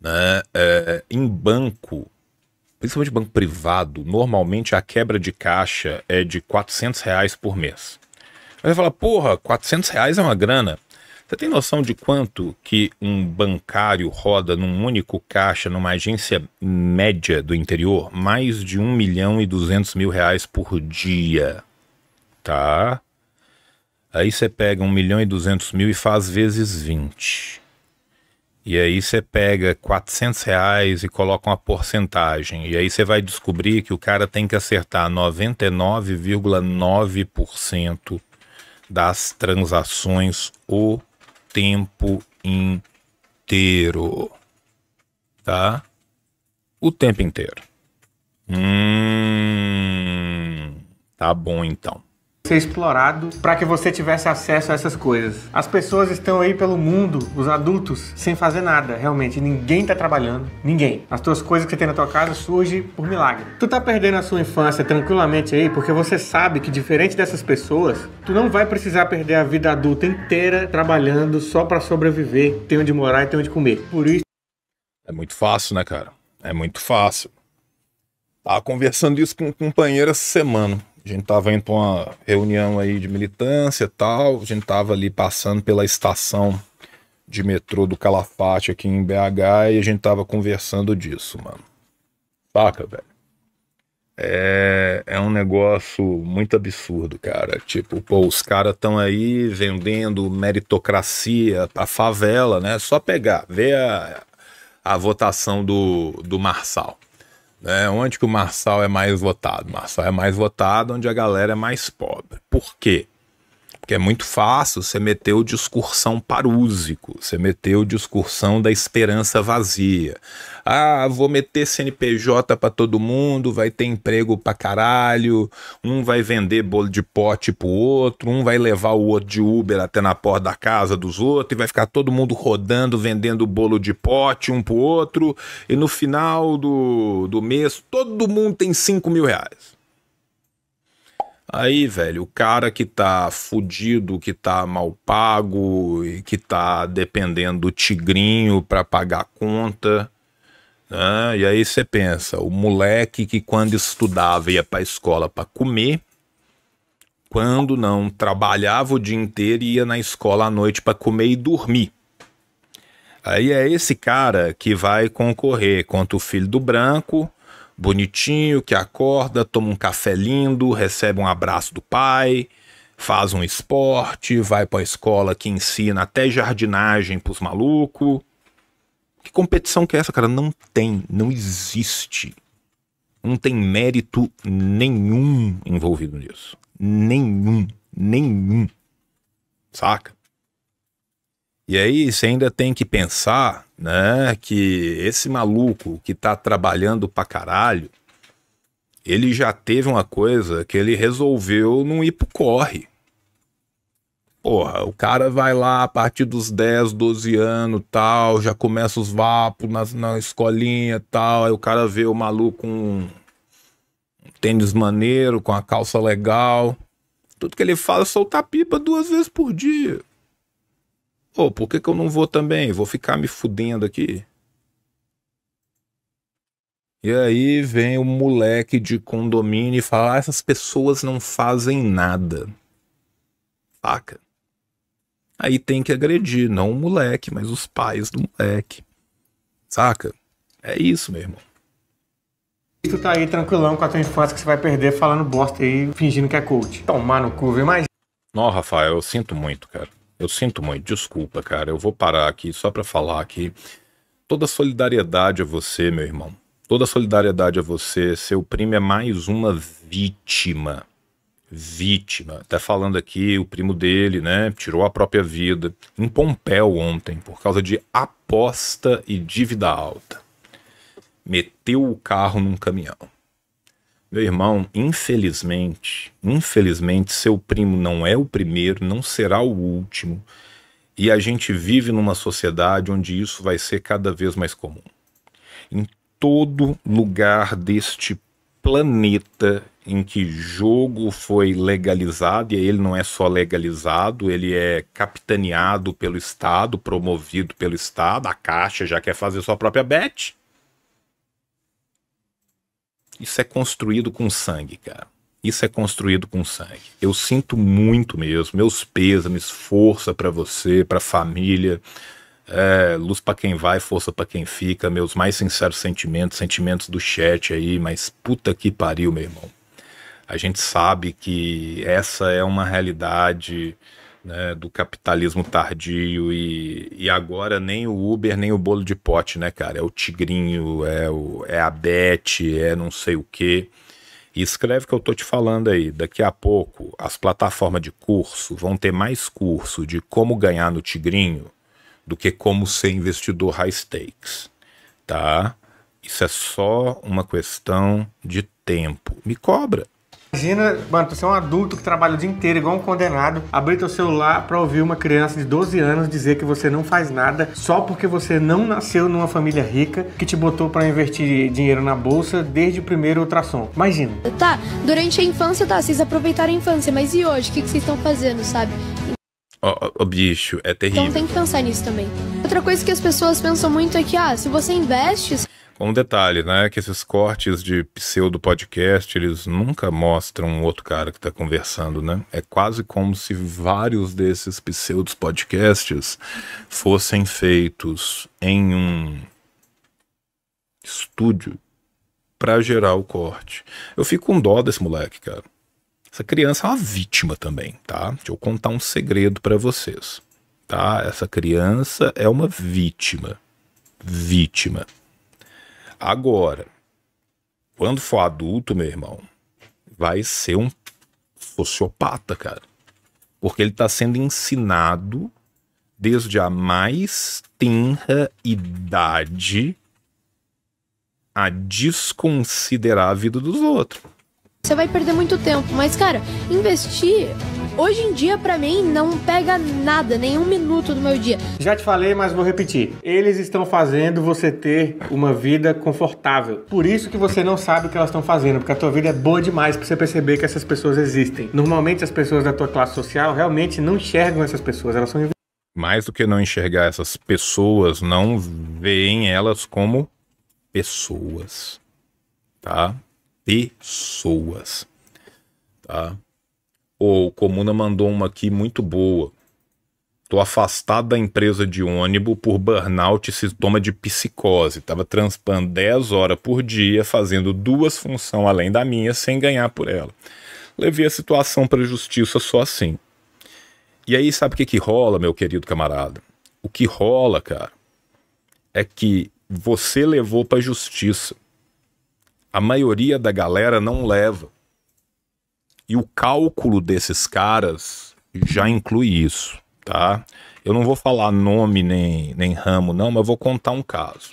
Speaker 1: Né? É, em banco, principalmente banco privado, normalmente a quebra de caixa é de 400 reais por mês. Aí você fala, porra, 400 reais é uma grana. Você tem noção de quanto que um bancário roda num único caixa numa agência média do interior? Mais de 1 milhão e 200 mil reais por dia, tá? Aí você pega 1 milhão e 200 mil e faz vezes 20. E aí você pega 400 reais e coloca uma porcentagem. E aí você vai descobrir que o cara tem que acertar 99,9% das transações o tempo inteiro. Tá? O tempo inteiro. Hum, tá bom então
Speaker 2: ser explorado para que você tivesse acesso a essas coisas. As pessoas estão aí pelo mundo, os adultos, sem fazer nada, realmente. Ninguém tá trabalhando, ninguém. As tuas coisas que você tem na tua casa surgem por milagre. Tu tá perdendo a sua infância tranquilamente aí, porque você sabe que diferente dessas pessoas, tu não vai precisar perder a vida adulta inteira trabalhando só para sobreviver, ter onde morar e ter onde comer. Por isso é muito fácil, né, cara? É muito fácil.
Speaker 1: Tava conversando isso com um companheiro essa semana. A gente tava indo pra uma reunião aí de militância e tal. A gente tava ali passando pela estação de metrô do Calafate aqui em BH e a gente tava conversando disso, mano. Saca, velho? É, é um negócio muito absurdo, cara. Tipo, pô, os caras estão aí vendendo meritocracia pra favela, né? Só pegar, ver a, a votação do, do Marçal. Né? Onde que o Marçal é mais votado? O Marçal é mais votado onde a galera é mais pobre. Por quê? Porque é muito fácil você meter o discursão parúsico, você meter o discursão da esperança vazia ah, vou meter CNPJ para todo mundo, vai ter emprego para caralho, um vai vender bolo de pote pro outro, um vai levar o outro de Uber até na porta da casa dos outros e vai ficar todo mundo rodando, vendendo bolo de pote um pro outro, e no final do, do mês todo mundo tem 5 mil reais. Aí, velho, o cara que tá fudido, que tá mal pago e que tá dependendo do tigrinho para pagar a conta, ah, e aí você pensa, o moleque que quando estudava ia para a escola para comer, quando não trabalhava o dia inteiro ia na escola à noite para comer e dormir. Aí é esse cara que vai concorrer contra o filho do branco, bonitinho, que acorda, toma um café lindo, recebe um abraço do pai, faz um esporte, vai para a escola que ensina até jardinagem para os malucos competição que é essa, cara? Não tem, não existe. Não tem mérito nenhum envolvido nisso. Nenhum, nenhum. Saca? E aí você ainda tem que pensar, né, que esse maluco que tá trabalhando pra caralho, ele já teve uma coisa que ele resolveu não ir pro corre. Porra, o cara vai lá a partir dos 10, 12 anos tal, já começa os vapos na, na escolinha tal, aí o cara vê o maluco com um tênis maneiro, com a calça legal. Tudo que ele fala é soltar pipa duas vezes por dia. Pô, por que, que eu não vou também? Vou ficar me fudendo aqui? E aí vem o moleque de condomínio e fala: ah, essas pessoas não fazem nada. Faca aí tem que agredir, não o moleque, mas os
Speaker 2: pais do moleque. Saca? É isso, meu irmão. Tu tá aí tranquilão com a tua infância que você vai perder falando bosta aí, fingindo que é coach. Tomar no cu, viu? Mas...
Speaker 1: Não, Rafael, eu sinto muito, cara. Eu sinto muito, desculpa, cara. Eu vou parar aqui só para falar que toda solidariedade a você, meu irmão. Toda solidariedade a você. Seu primo é mais uma vítima vítima. até falando aqui o primo dele, né? Tirou a própria vida em Pompéu ontem por causa de aposta e dívida alta. Meteu o carro num caminhão. Meu irmão, infelizmente, infelizmente seu primo não é o primeiro, não será o último. E a gente vive numa sociedade onde isso vai ser cada vez mais comum. Em todo lugar deste planeta em que jogo foi legalizado, e ele não é só legalizado, ele é capitaneado pelo Estado, promovido pelo Estado, a Caixa já quer fazer sua própria bet. Isso é construído com sangue, cara. Isso é construído com sangue. Eu sinto muito mesmo, meus pêsames, força para você, para a família. É, luz para quem vai, força para quem fica. Meus mais sinceros sentimentos, sentimentos do chat aí, mas puta que pariu, meu irmão. A gente sabe que essa é uma realidade né, do capitalismo tardio e, e agora nem o Uber nem o bolo de pote, né, cara? É o tigrinho, é, o, é a Bete, é não sei o quê. E escreve o que eu tô te falando aí. Daqui a pouco, as plataformas de curso vão ter mais curso de como ganhar no Tigrinho do que como ser investidor high stakes, tá? Isso é só uma questão de tempo.
Speaker 2: Me cobra. Imagina, mano, tu ser um adulto que trabalha o dia inteiro igual um condenado, abrir teu celular pra ouvir uma criança de 12 anos dizer que você não faz nada só porque você não nasceu numa família rica que te botou para investir dinheiro na bolsa desde o primeiro ultrassom. Imagina.
Speaker 5: Tá, durante a infância, tá, vocês aproveitaram a infância, mas e hoje? O que, que vocês estão fazendo, sabe?
Speaker 2: Ó, oh, oh, oh, bicho, é terrível. Então
Speaker 5: tem que pensar nisso também. Outra coisa que as pessoas pensam muito é que, ah, se você investe
Speaker 1: um detalhe, né, que esses cortes de pseudo podcast, eles nunca mostram outro cara que está conversando, né? É quase como se vários desses pseudos podcasts fossem feitos em um estúdio para gerar o corte. Eu fico com dó desse moleque, cara. Essa criança é uma vítima também, tá? Deixa eu contar um segredo para vocês, tá? Essa criança é uma vítima. Vítima. Agora, quando for adulto, meu irmão, vai ser um sociopata, cara. Porque ele está sendo ensinado desde a mais tenra idade a desconsiderar a vida dos outros.
Speaker 5: Você vai perder muito tempo, mas cara, investir Hoje em dia, para mim, não pega nada, nenhum minuto do meu dia.
Speaker 2: Já te falei, mas vou repetir. Eles estão fazendo você ter uma vida confortável. Por isso que você não sabe o que elas estão fazendo, porque a tua vida é boa demais pra você perceber que essas pessoas existem. Normalmente, as pessoas da tua classe social realmente não enxergam essas pessoas, elas são
Speaker 1: mais do que não enxergar essas pessoas, não veem elas como pessoas, tá? Pessoas, tá? o Comuna mandou uma aqui muito boa. Tô afastado da empresa de ônibus por burnout e sintoma de psicose. Tava transpando 10 horas por dia, fazendo duas funções além da minha, sem ganhar por ela. Levei a situação para justiça só assim. E aí, sabe o que, que rola, meu querido camarada? O que rola, cara, é que você levou para justiça. A maioria da galera não leva. E o cálculo desses caras já inclui isso, tá? Eu não vou falar nome nem, nem ramo, não, mas vou contar um caso.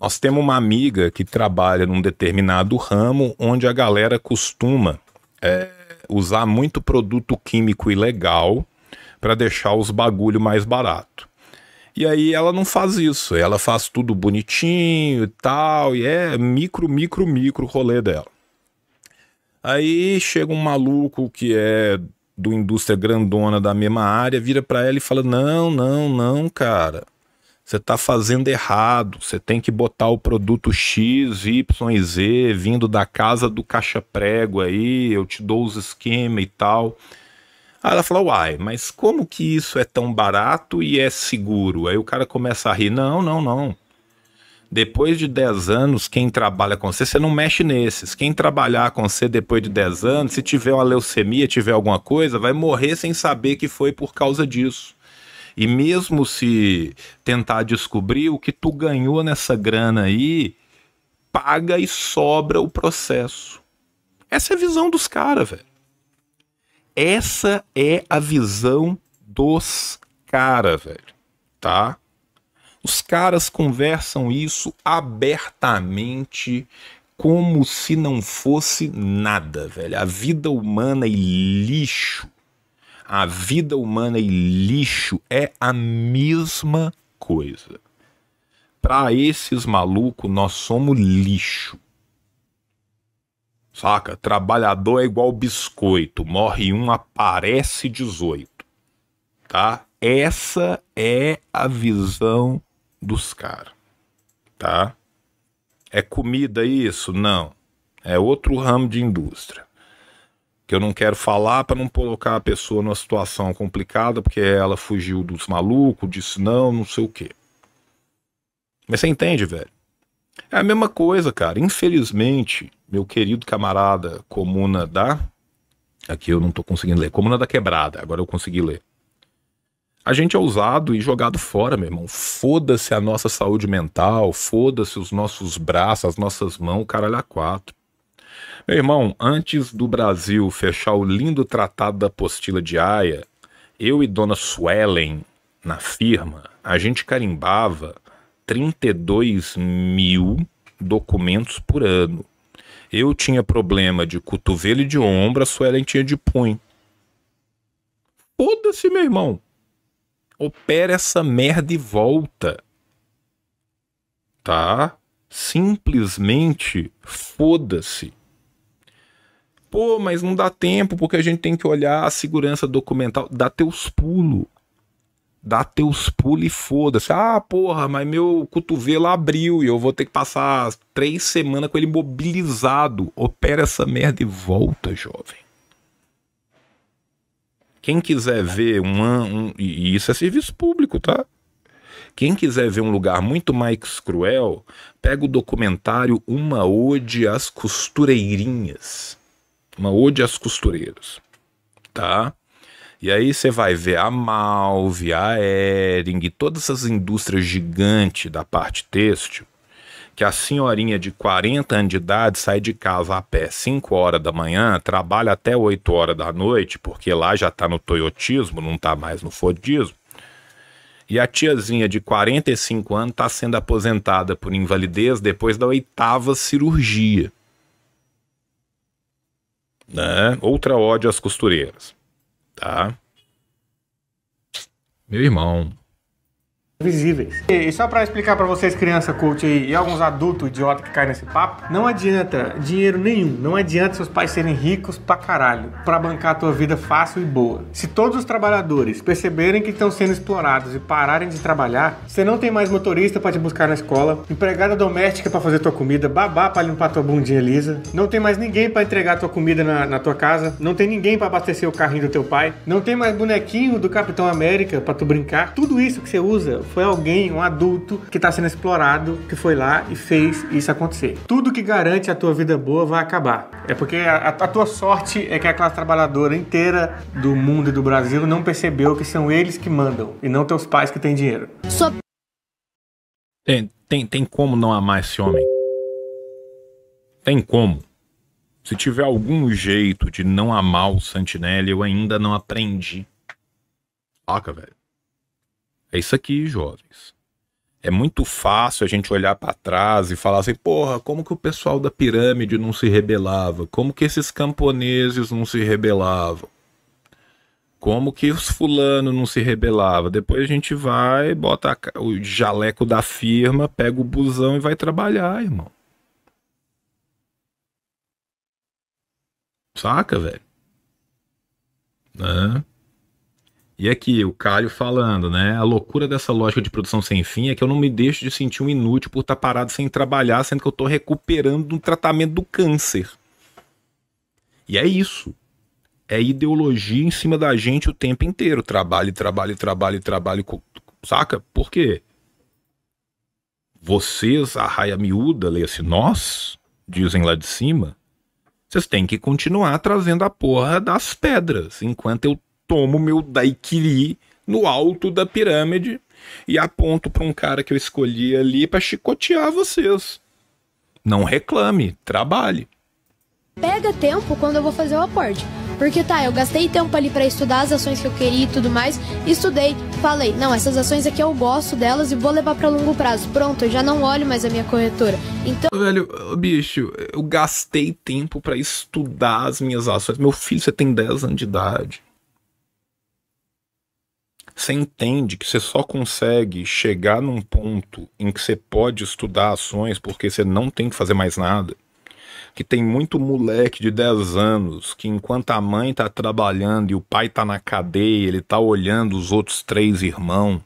Speaker 1: Nós temos uma amiga que trabalha num determinado ramo onde a galera costuma é, usar muito produto químico ilegal para deixar os bagulho mais barato. E aí ela não faz isso, ela faz tudo bonitinho e tal, e é micro, micro, micro o rolê dela. Aí chega um maluco que é do indústria grandona da mesma área, vira para ela e fala: "Não, não, não, cara. Você tá fazendo errado. Você tem que botar o produto X, Y e Z vindo da casa do caixa prego aí, eu te dou os esquema e tal". Aí ela fala: "Uai, mas como que isso é tão barato e é seguro?". Aí o cara começa a rir: "Não, não, não. Depois de 10 anos, quem trabalha com você, você não mexe nesses. Quem trabalhar com você depois de 10 anos, se tiver uma leucemia, tiver alguma coisa, vai morrer sem saber que foi por causa disso. E mesmo se tentar descobrir o que tu ganhou nessa grana aí, paga e sobra o processo. Essa é a visão dos caras, velho. Essa é a visão dos caras, velho. Tá? Os caras conversam isso abertamente, como se não fosse nada, velho. A vida humana e lixo. A vida humana e lixo é a mesma coisa. Para esses malucos, nós somos lixo. Saca? Trabalhador é igual biscoito. Morre um, aparece 18. Tá? Essa é a visão dos caras, tá? É comida isso? Não. É outro ramo de indústria. Que eu não quero falar para não colocar a pessoa numa situação complicada, porque ela fugiu dos malucos, disse não, não sei o quê. Mas você entende, velho? É a mesma coisa, cara. Infelizmente, meu querido camarada Comuna da. Aqui eu não tô conseguindo ler. Comuna da Quebrada, agora eu consegui ler a gente é usado e jogado fora, meu irmão. Foda-se a nossa saúde mental, foda-se os nossos braços, as nossas mãos, caralho a quatro. Meu irmão, antes do Brasil fechar o lindo tratado da apostila de Haia, eu e Dona Suelen, na firma, a gente carimbava 32 mil documentos por ano. Eu tinha problema de cotovelo e de ombro, a Suelen tinha de punho. Foda-se, meu irmão opera essa merda e volta. Tá? Simplesmente foda-se. Pô, mas não dá tempo porque a gente tem que olhar a segurança documental. Dá teus pulos. Dá teus pulos e foda-se. Ah, porra, mas meu cotovelo abriu e eu vou ter que passar três semanas com ele mobilizado. Opera essa merda e volta, jovem. Quem quiser ver um, um e isso é serviço público, tá? Quem quiser ver um lugar muito mais cruel, pega o documentário Uma Ode às Costureirinhas. Uma Ode às Costureiras. Tá? E aí você vai ver a Malve, a Ering, todas essas indústrias gigantes da parte têxtil que a senhorinha de 40 anos de idade sai de casa a pé 5 horas da manhã, trabalha até 8 horas da noite, porque lá já está no toyotismo, não está mais no fordismo. E a tiazinha de 45 anos está sendo aposentada por invalidez depois da oitava cirurgia. Né? Outra ódio às costureiras. Tá? Meu irmão,
Speaker 2: visíveis. E só para explicar para vocês, criança coach aí, e alguns adultos idiota que caem nesse papo, não adianta dinheiro nenhum, não adianta seus pais serem ricos pra caralho, pra bancar a tua vida fácil e boa. Se todos os trabalhadores perceberem que estão sendo explorados e pararem de trabalhar, você não tem mais motorista para te buscar na escola, empregada doméstica para fazer tua comida, babá para limpar tua bundinha lisa, não tem mais ninguém para entregar tua comida na, na, tua casa, não tem ninguém para abastecer o carrinho do teu pai, não tem mais bonequinho do Capitão América para tu brincar, tudo isso que você usa foi alguém, um adulto, que está sendo explorado, que foi lá e fez isso acontecer. Tudo que garante a tua vida boa vai acabar. É porque a, a tua sorte é que a classe trabalhadora inteira do mundo e do Brasil não percebeu que são eles que mandam e não teus pais que têm dinheiro.
Speaker 1: Tem, tem, tem como não amar esse homem? Tem como. Se tiver algum jeito de não amar o Santinelli, eu ainda não aprendi. Saca, velho. É isso aqui, jovens. É muito fácil a gente olhar para trás e falar assim: porra, como que o pessoal da pirâmide não se rebelava? Como que esses camponeses não se rebelavam? Como que os fulano não se rebelava? Depois a gente vai, bota o jaleco da firma, pega o busão e vai trabalhar, irmão. Saca, velho? Né? E aqui, o Calho falando, né? A loucura dessa lógica de produção sem fim é que eu não me deixo de sentir um inútil por estar parado sem trabalhar, sendo que eu estou recuperando um tratamento do câncer. E é isso. É ideologia em cima da gente o tempo inteiro. Trabalho, trabalho, trabalho, trabalho. Saca? Por quê? Vocês, a raia miúda, leia-se assim, nós, dizem lá de cima, vocês têm que continuar trazendo a porra das pedras enquanto eu tomo meu daiquiri no alto da pirâmide e aponto para um cara que eu escolhi ali para chicotear vocês. Não reclame, trabalhe.
Speaker 5: Pega tempo quando eu vou fazer o aporte. Porque tá, eu gastei tempo ali para estudar as ações que eu queria e tudo mais, estudei, falei, não, essas ações aqui eu gosto delas e vou levar para longo prazo. Pronto, eu já não olho mais a minha corretora.
Speaker 1: Então, velho, bicho, eu gastei tempo para estudar as minhas ações. Meu filho, você tem 10 anos de idade você entende que você só consegue chegar num ponto em que você pode estudar ações porque você não tem que fazer mais nada. Que tem muito moleque de 10 anos que, enquanto a mãe tá trabalhando e o pai tá na cadeia, ele tá olhando os outros três irmãos.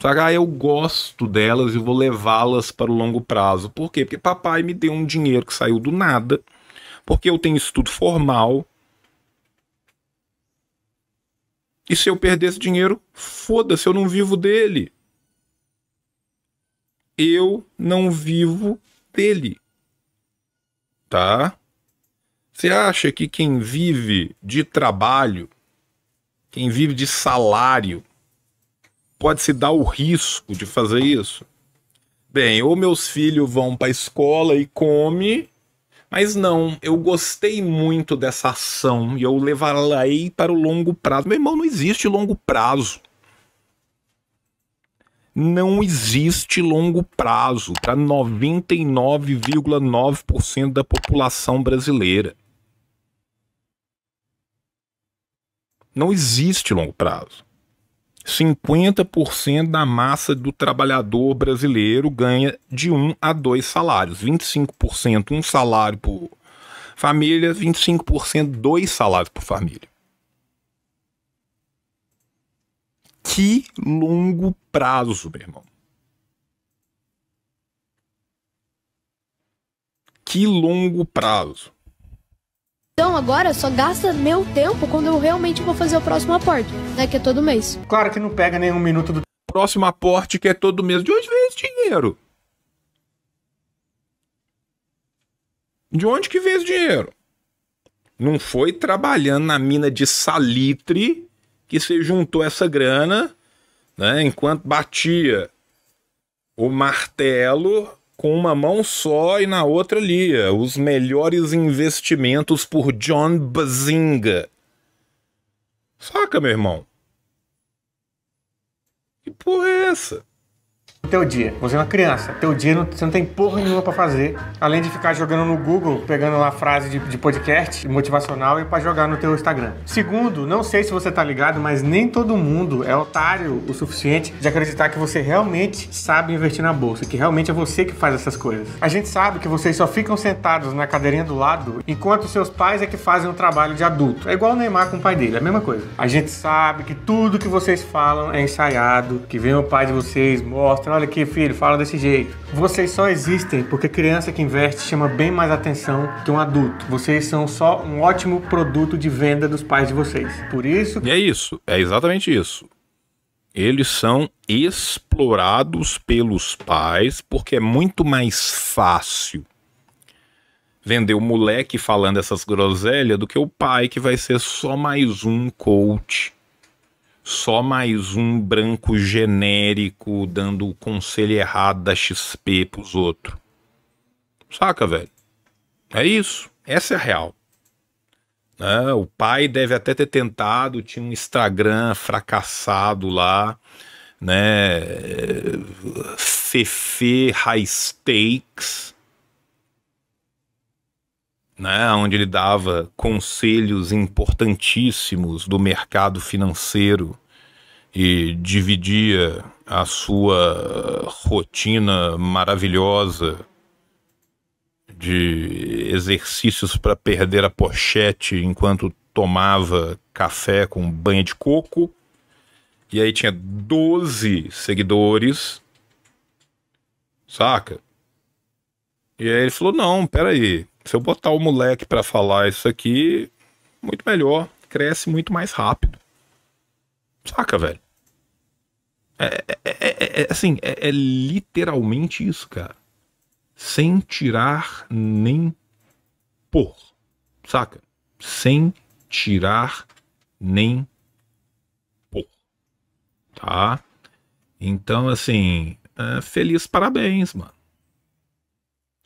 Speaker 1: Sabe, ah, eu gosto delas e vou levá-las para o longo prazo. Por quê? Porque papai me deu um dinheiro que saiu do nada, porque eu tenho estudo formal, E se eu perder esse dinheiro, foda-se, eu não vivo dele. Eu não vivo dele. Tá? Você acha que quem vive de trabalho, quem vive de salário, pode se dar o risco de fazer isso? Bem, ou meus filhos vão para a escola e comem mas não, eu gostei muito dessa ação e eu levarei para o longo prazo. Meu irmão, não existe longo prazo. Não existe longo prazo para 99,9% da população brasileira. Não existe longo prazo. 50% da massa do trabalhador brasileiro ganha de um a dois salários. 25% um salário por família, 25% dois salários por família. Que longo prazo, meu irmão. Que longo prazo.
Speaker 5: Então agora só gasta meu tempo quando eu realmente vou fazer o próximo aporte, né? Que é todo mês. Claro que não pega nenhum minuto do
Speaker 1: próximo aporte, que é todo mês. De onde vem esse dinheiro? De onde que veio esse dinheiro? Não foi trabalhando na mina de salitre que se juntou essa grana, né? Enquanto batia o martelo, com uma mão só e na outra lia é, os melhores investimentos por John Bazinga. Saca, meu irmão?
Speaker 2: Que porra é essa? Teu dia, você é uma criança, teu dia não, você não tem porra nenhuma para fazer, além de ficar jogando no Google, pegando uma frase de, de podcast motivacional e para jogar no teu Instagram. Segundo, não sei se você tá ligado, mas nem todo mundo é otário o suficiente de acreditar que você realmente sabe investir na bolsa, que realmente é você que faz essas coisas. A gente sabe que vocês só ficam sentados na cadeirinha do lado enquanto seus pais é que fazem o um trabalho de adulto. É igual o Neymar com o pai dele, é a mesma coisa. A gente sabe que tudo que vocês falam é ensaiado, que vem o pai de vocês, mostra então, olha aqui, filho, fala desse jeito. Vocês só existem porque criança que investe chama bem mais atenção que um adulto. Vocês são só um ótimo produto de venda dos pais de vocês. Por isso.
Speaker 1: E é isso, é exatamente isso. Eles são explorados pelos pais porque é muito mais fácil vender o moleque falando essas groselhas do que o pai que vai ser só mais um coach só mais um branco genérico dando o conselho errado da XP pros outros. Saca, velho? É isso. Essa é a real. Né? O pai deve até ter tentado, tinha um Instagram fracassado lá, né? Fefe High Stakes, né? Onde ele dava conselhos importantíssimos do mercado financeiro e dividia a sua rotina maravilhosa de exercícios para perder a pochete enquanto tomava café com banha de coco. E aí tinha 12 seguidores. Saca? E aí ele falou: "Não, peraí, se eu botar o moleque para falar isso aqui, muito melhor, cresce muito mais rápido". Saca, velho? É, é, é, é, é assim, é, é literalmente isso, cara. Sem tirar nem por, Saca? Sem tirar nem por, Tá? Então, assim, feliz parabéns, mano.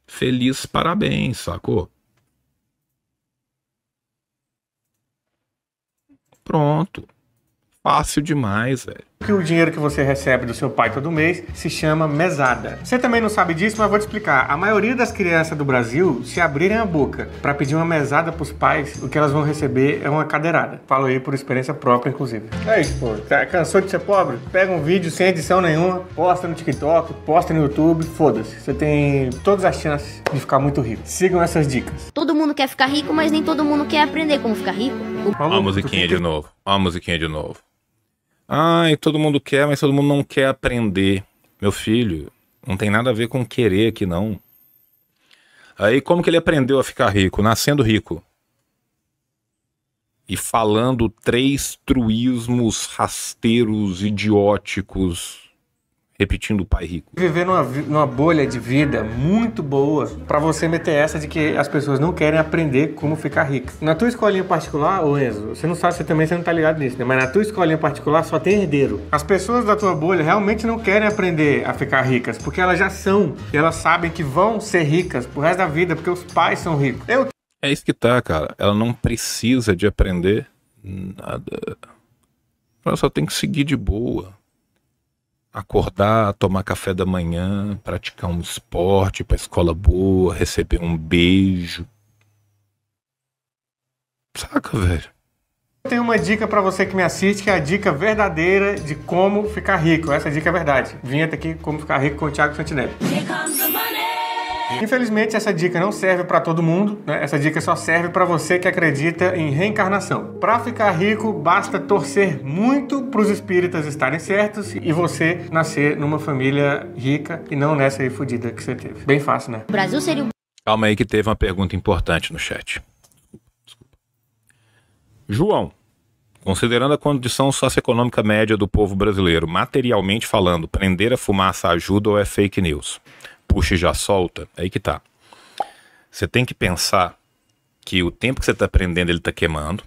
Speaker 1: Feliz parabéns, sacou?
Speaker 2: Pronto fácil demais, velho. Que o dinheiro que você recebe do seu pai todo mês se chama mesada. Você também não sabe disso, mas vou te explicar. A maioria das crianças do Brasil, se abrirem a boca para pedir uma mesada pros pais, o que elas vão receber é uma cadeirada. Falo aí por experiência própria, inclusive. É isso, pô. Tá, cansou de ser pobre? Pega um vídeo sem edição nenhuma, posta no TikTok, posta no YouTube, foda-se. Você tem todas as chances de ficar muito rico. Sigam essas dicas.
Speaker 3: Todo mundo quer ficar rico, mas nem todo mundo quer aprender como ficar rico.
Speaker 2: Ó
Speaker 1: a musiquinha de novo. Ó a musiquinha de novo. Ai, todo mundo quer, mas todo mundo não quer aprender. Meu filho, não tem nada a ver com querer aqui, não. Aí, como que ele aprendeu a ficar rico? Nascendo rico. E falando três truísmos rasteiros idióticos repetindo o pai rico.
Speaker 2: Viver numa, numa bolha de vida muito boa para você meter essa de que as pessoas não querem aprender como ficar rico. Na tua escolinha particular, ô Enzo, você não sabe, você também você não tá ligado nisso, né? Mas na tua escolinha particular só tem herdeiro. As pessoas da tua bolha realmente não querem aprender a ficar ricas, porque elas já são. E elas sabem que vão ser ricas pro resto da vida, porque os pais são ricos. Eu...
Speaker 1: É isso que tá, cara. Ela não precisa de aprender nada. Ela só tem que seguir de boa acordar, tomar café da manhã, praticar um esporte, para escola boa, receber um beijo. Saca, velho?
Speaker 2: Eu tenho uma dica para você que me assiste, que é a dica verdadeira de como ficar rico. Essa dica é verdade. até aqui, como ficar rico com o Thiago Santinelli. Infelizmente, essa dica não serve para todo mundo, né? essa dica só serve para você que acredita em reencarnação. Para ficar rico, basta torcer muito para os espíritas estarem certos e você nascer numa família rica e não nessa aí fodida que você teve. Bem fácil, né? Brasil
Speaker 3: seria
Speaker 1: Calma aí que teve uma pergunta importante no chat. João, considerando a condição socioeconômica média do povo brasileiro, materialmente falando, prender a fumaça ajuda ou é fake news? puxa e já solta, aí que tá. Você tem que pensar que o tempo que você está aprendendo ele está queimando,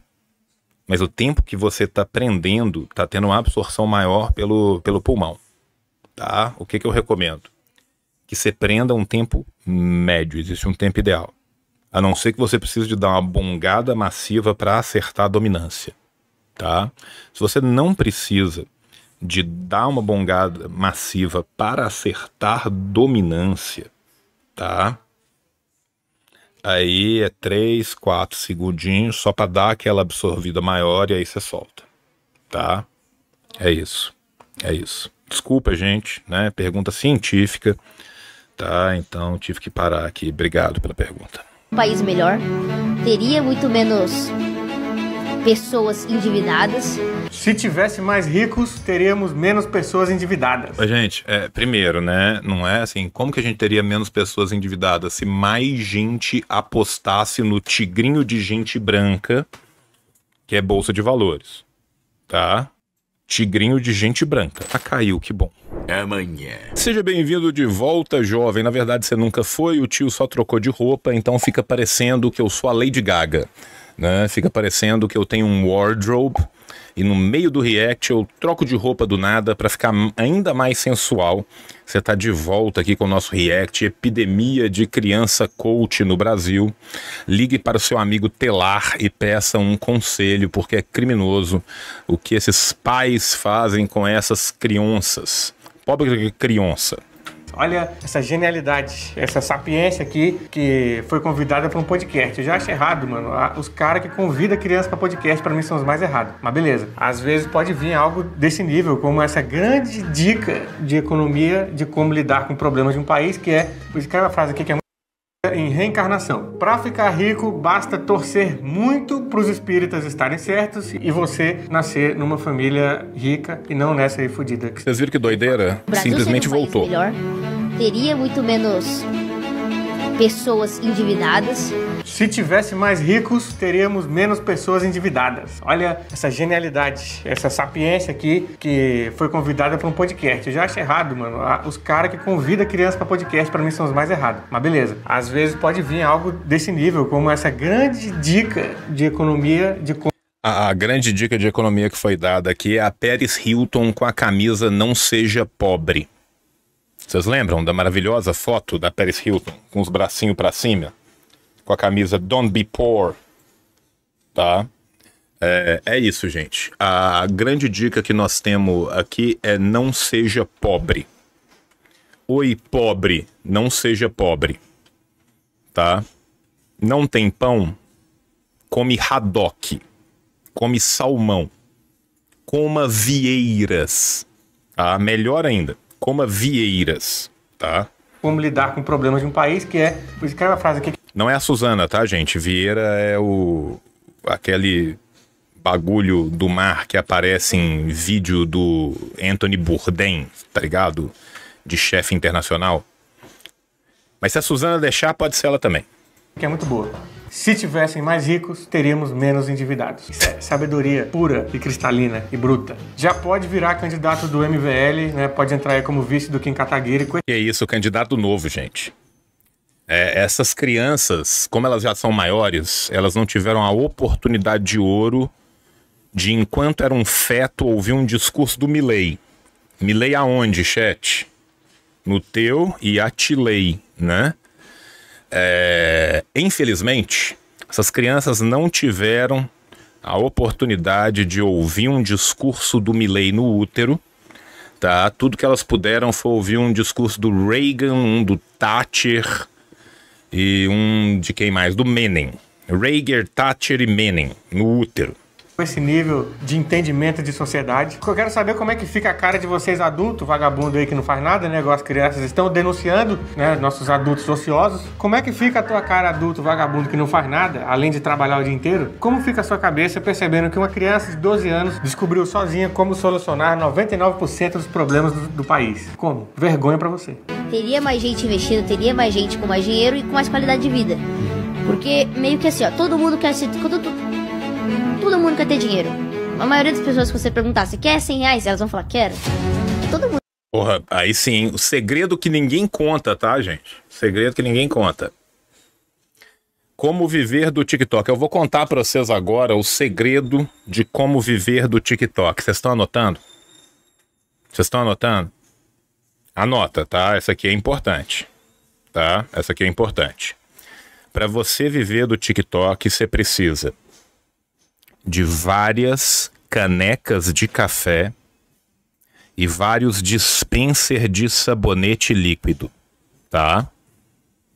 Speaker 1: mas o tempo que você está aprendendo está tendo uma absorção maior pelo, pelo pulmão. Tá? O que, que eu recomendo? Que você prenda um tempo médio, existe um tempo ideal. A não ser que você precise de dar uma bongada massiva para acertar a dominância. Tá? Se você não precisa de dar uma bongada massiva para acertar dominância, tá? Aí é 3, 4 segundinhos só para dar aquela absorvida maior e aí você solta, tá? É isso. É isso. Desculpa, gente, né? Pergunta científica, tá? Então tive que parar aqui. Obrigado
Speaker 2: pela pergunta.
Speaker 3: Um país melhor teria muito menos
Speaker 2: pessoas endividadas. Se tivesse mais ricos, teríamos menos pessoas endividadas.
Speaker 1: Ô, gente, é, primeiro, né? Não é assim, como que a gente teria menos pessoas endividadas se mais gente apostasse no tigrinho de gente branca, que é bolsa de valores, tá? Tigrinho de gente branca. Ah, caiu, que bom. Amanhã. Seja bem-vindo de volta, jovem. Na verdade, você nunca foi, o tio só trocou de roupa, então fica parecendo que eu sou a Lady Gaga né? Fica parecendo que eu tenho um wardrobe e no meio do react eu troco de roupa do nada para ficar ainda mais sensual. Você tá de volta aqui com o nosso react Epidemia de Criança Coach no Brasil. Ligue para o seu amigo telar e peça um conselho, porque é criminoso o que esses pais fazem com essas crianças. Pobre criança.
Speaker 2: Olha essa genialidade, essa sapiência aqui que foi convidada para um podcast. Eu já acho errado, mano. Os caras que convidam criança para podcast, para mim, são os mais errados. Mas beleza. Às vezes pode vir algo desse nível, como essa grande dica de economia de como lidar com problemas de um país, que é. Escreve a frase aqui que é muito em reencarnação. Para ficar rico, basta torcer muito para os espíritas estarem certos e você nascer numa família rica e não nessa aí fodida. Vocês viram que doideira? Simplesmente voltou. Melhor,
Speaker 3: teria muito menos pessoas endividadas.
Speaker 2: Se tivesse mais ricos, teríamos menos pessoas endividadas. Olha essa genialidade, essa sapiência aqui que foi convidada para um podcast. Eu já acho errado, mano. Os caras que convidam crianças para podcast, para mim, são os mais errados. Mas beleza. Às vezes pode vir algo desse nível, como essa grande dica de economia de a,
Speaker 1: grande dica de economia que foi dada aqui é a Paris Hilton com a camisa Não Seja Pobre. Vocês lembram da maravilhosa foto da Paris Hilton com os bracinhos para cima, com a camisa Don't Be Poor, tá? É, é isso, gente. A grande dica que nós temos aqui é não seja pobre. Oi, pobre, não seja pobre, tá? Não tem pão? Come haddock, come salmão, coma vieiras, tá? Melhor ainda
Speaker 2: Coma vieiras, tá? Como lidar com problemas de um país que é. Por isso que é uma frase aqui.
Speaker 1: Não é a Suzana, tá, gente? Vieira é o. aquele bagulho do mar que aparece em vídeo do Anthony Bourdain, tá ligado? De chefe internacional. Mas se a Suzana deixar, pode ser ela
Speaker 2: também. Que é muito boa. Se tivessem mais ricos, teríamos menos endividados. Isso é sabedoria pura e cristalina e bruta. Já pode virar candidato do MVL, né? Pode entrar aí como vice do Kim Kataguiri. Que é isso, candidato novo, gente. É, essas
Speaker 1: crianças, como elas já são maiores, elas não tiveram a oportunidade de ouro de, enquanto era um feto, ouvir um discurso do Milley. Milley aonde, chat? No teu e atilei, né? É, infelizmente, essas crianças não tiveram a oportunidade de ouvir um discurso do Milley no útero, tá? Tudo que elas puderam foi ouvir um discurso do Reagan, um do Thatcher e um de quem mais? Do Menem. Reagan, Thatcher e Menem no útero
Speaker 2: com esse nível de entendimento de sociedade. Eu quero saber é como é que fica a cara de vocês adulto, vagabundo aí que não faz nada, né? Igual as crianças estão denunciando, né? Nossos adultos ociosos. Como é que fica a tua cara adulto, vagabundo que não faz nada, além de trabalhar o dia inteiro? Como fica a sua cabeça percebendo que uma criança de 12 anos descobriu sozinha como solucionar 99% dos problemas do, do país? Como? Vergonha para você.
Speaker 3: Teria mais gente investindo, teria mais gente com mais dinheiro e com mais qualidade de vida. Porque meio que assim, ó, todo mundo quer ser. Quando, Todo mundo quer ter dinheiro. A maioria das pessoas que você perguntar se quer 100 reais, elas vão falar quero. Todo mundo.
Speaker 1: Porra, aí sim, o segredo que ninguém conta, tá, gente? segredo que ninguém conta. Como viver do TikTok. Eu vou contar para vocês agora o segredo de como viver do TikTok. Vocês estão anotando? Vocês estão anotando? Anota, tá? Essa aqui é importante. Tá? Essa aqui é importante. Para você viver do TikTok, você precisa de várias canecas de café e vários dispenser de sabonete líquido, tá?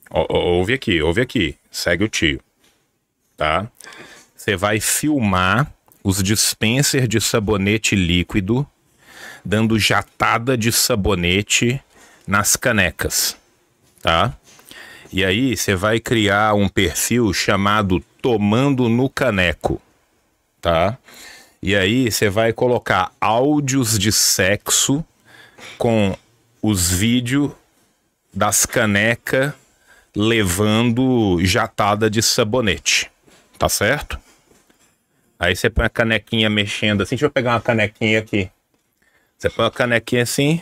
Speaker 1: O, ouve aqui, ouve aqui, segue o tio, tá? Você vai filmar os dispenser de sabonete líquido dando jatada de sabonete nas canecas, tá? E aí você vai criar um perfil chamado Tomando no Caneco tá? E aí você vai colocar áudios de sexo com os vídeos das canecas levando jatada de sabonete, tá certo? Aí você põe a canequinha mexendo assim, deixa eu pegar uma canequinha aqui. Você põe a canequinha assim.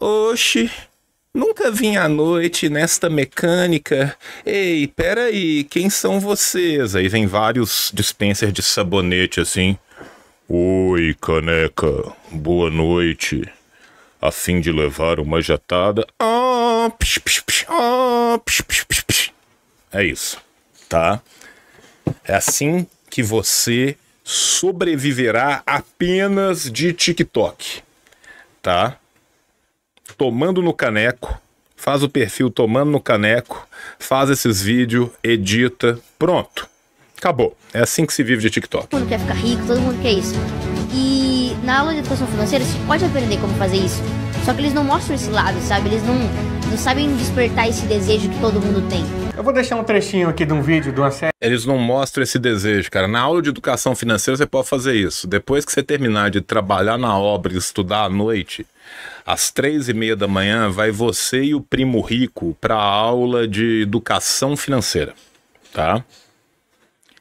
Speaker 1: Oxi, Nunca vim à noite nesta mecânica. Ei, peraí, quem são vocês? Aí vem vários dispensers de sabonete assim. Oi, caneca, boa noite. A fim de levar uma jatada. Ah, psh, psh, psh, ah, psh, psh, psh, psh. É isso, tá? É assim que você sobreviverá apenas de TikTok, tá? tomando no caneco, faz o perfil tomando no caneco, faz esses vídeos, edita, pronto. Acabou. É assim que se vive de TikTok.
Speaker 3: Todo mundo quer ficar rico, todo mundo quer isso. E na aula de educação financeira, você pode aprender como fazer isso. Só que eles não mostram esse lado, sabe? Eles não, não sabem despertar esse desejo que todo mundo tem. Eu vou
Speaker 2: deixar um trechinho aqui de um vídeo, de uma série.
Speaker 1: Eles não mostram esse desejo, cara. Na aula de educação financeira você pode fazer isso. Depois que você terminar de trabalhar na obra e estudar à noite, às três e meia da manhã vai você e o primo rico para a aula de educação financeira, tá?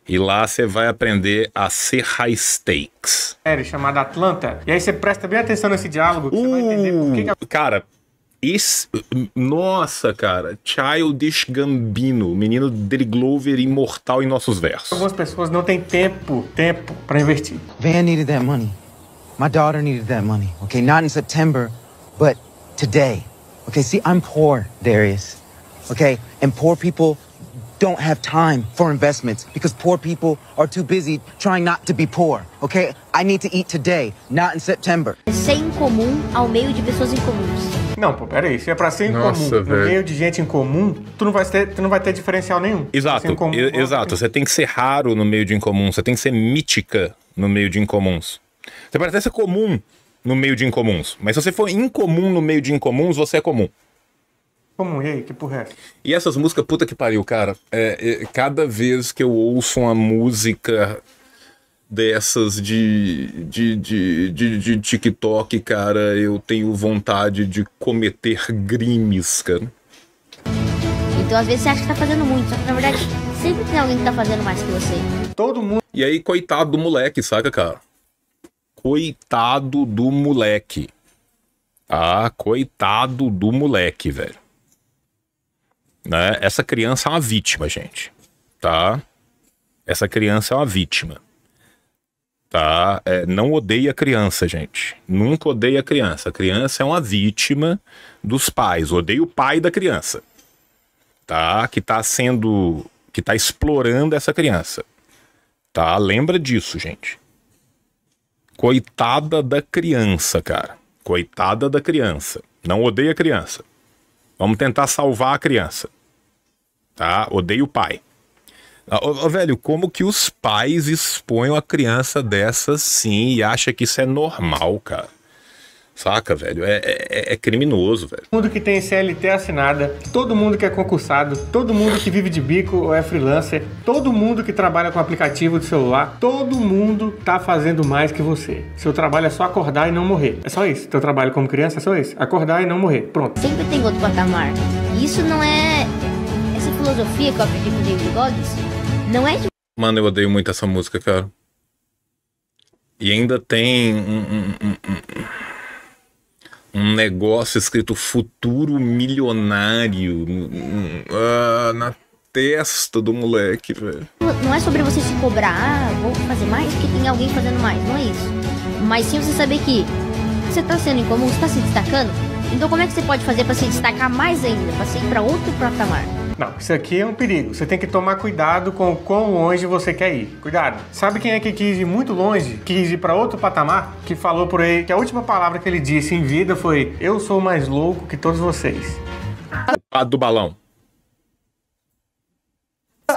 Speaker 1: E lá você vai aprender a ser high stakes.
Speaker 2: É, chamada Atlanta. E aí você presta bem atenção nesse diálogo. Uh, você vai entender por que
Speaker 1: que... Uh, cara, esse, nossa, cara, Childish Gambino, menino Danny Glover imortal em nossos versos. Algumas
Speaker 2: pessoas não têm tempo, tempo para investir. Van needed that money. My daughter needed that money. Okay, not in September,
Speaker 5: But today, okay, see, I'm poor, Darius, okay? And poor people don't have time for investments because poor people are too busy trying not to be poor,
Speaker 2: okay? I need to eat today, not in September.
Speaker 3: Ser comum ao meio de pessoas
Speaker 2: incomuns. Não, pô, peraí. Se é pra ser Nossa, incomum velho. no meio de gente incomum, tu não vai ter, tu não vai ter diferencial nenhum.
Speaker 1: Exato, incomum, é e, exato. Você tem que ser raro no meio de incomuns. Você tem que ser mítica no meio de incomuns. Você parece ser comum, no meio de incomuns. Mas se você for incomum no meio de incomuns, você é comum. Comum, e aí, que porra é? E essas músicas, puta que pariu, cara. É, é, cada vez que eu ouço uma música dessas de, de, de, de, de TikTok, cara, eu tenho vontade de cometer crimes, cara.
Speaker 3: Então às vezes você acha que tá fazendo muito, só que na verdade sempre tem alguém que tá fazendo mais que você. Todo mundo.
Speaker 1: E aí, coitado do moleque, saca, cara? coitado do moleque. ah, Coitado do moleque, velho. Né? Essa criança é uma vítima, gente. Tá? Essa criança é uma vítima. Tá? É, não odeia a criança, gente. Nunca odeia a criança. A criança é uma vítima dos pais. Odeia o pai da criança. Tá? Que tá sendo. que tá explorando essa criança. Tá? Lembra disso, gente. Coitada da criança, cara. Coitada da criança. Não odeia a criança. Vamos tentar salvar a criança. Tá? Odeia o pai. Ah, ô, ô, velho, como que os pais expõem a criança dessa sim e acha que isso é normal, cara? Saca, velho? É, é, é, é, criminoso, velho.
Speaker 2: Todo mundo que tem CLT é assinada, todo mundo que é concursado, todo mundo que vive de bico ou é freelancer, todo mundo que trabalha com aplicativo de celular, todo mundo tá fazendo mais que você. Seu trabalho é só acordar e não morrer. É só isso. Teu trabalho como criança é só isso. Acordar e não morrer. Pronto.
Speaker 3: Sempre tem outro patamar. Isso não é. Essa filosofia que eu aprendi com David Goggins não é de.
Speaker 1: Mano, eu odeio muito essa música, cara. E ainda tem. Um, um, um, um negócio escrito futuro milionário uh, na testa do moleque, velho.
Speaker 3: Não é sobre você se cobrar, ah, vou fazer mais porque tem alguém fazendo mais, não é isso. Mas sim você saber que você tá sendo incomum, você tá se destacando, então como é que você pode fazer para se destacar mais ainda, para ir para outro patamar?
Speaker 2: Não, isso aqui é um perigo. Você tem que tomar cuidado com o quão longe você quer ir. Cuidado. Sabe quem é que quis ir muito longe? Quis ir para outro patamar? Que falou por aí que a última palavra que ele disse em vida foi: Eu sou mais louco que todos vocês. A do balão.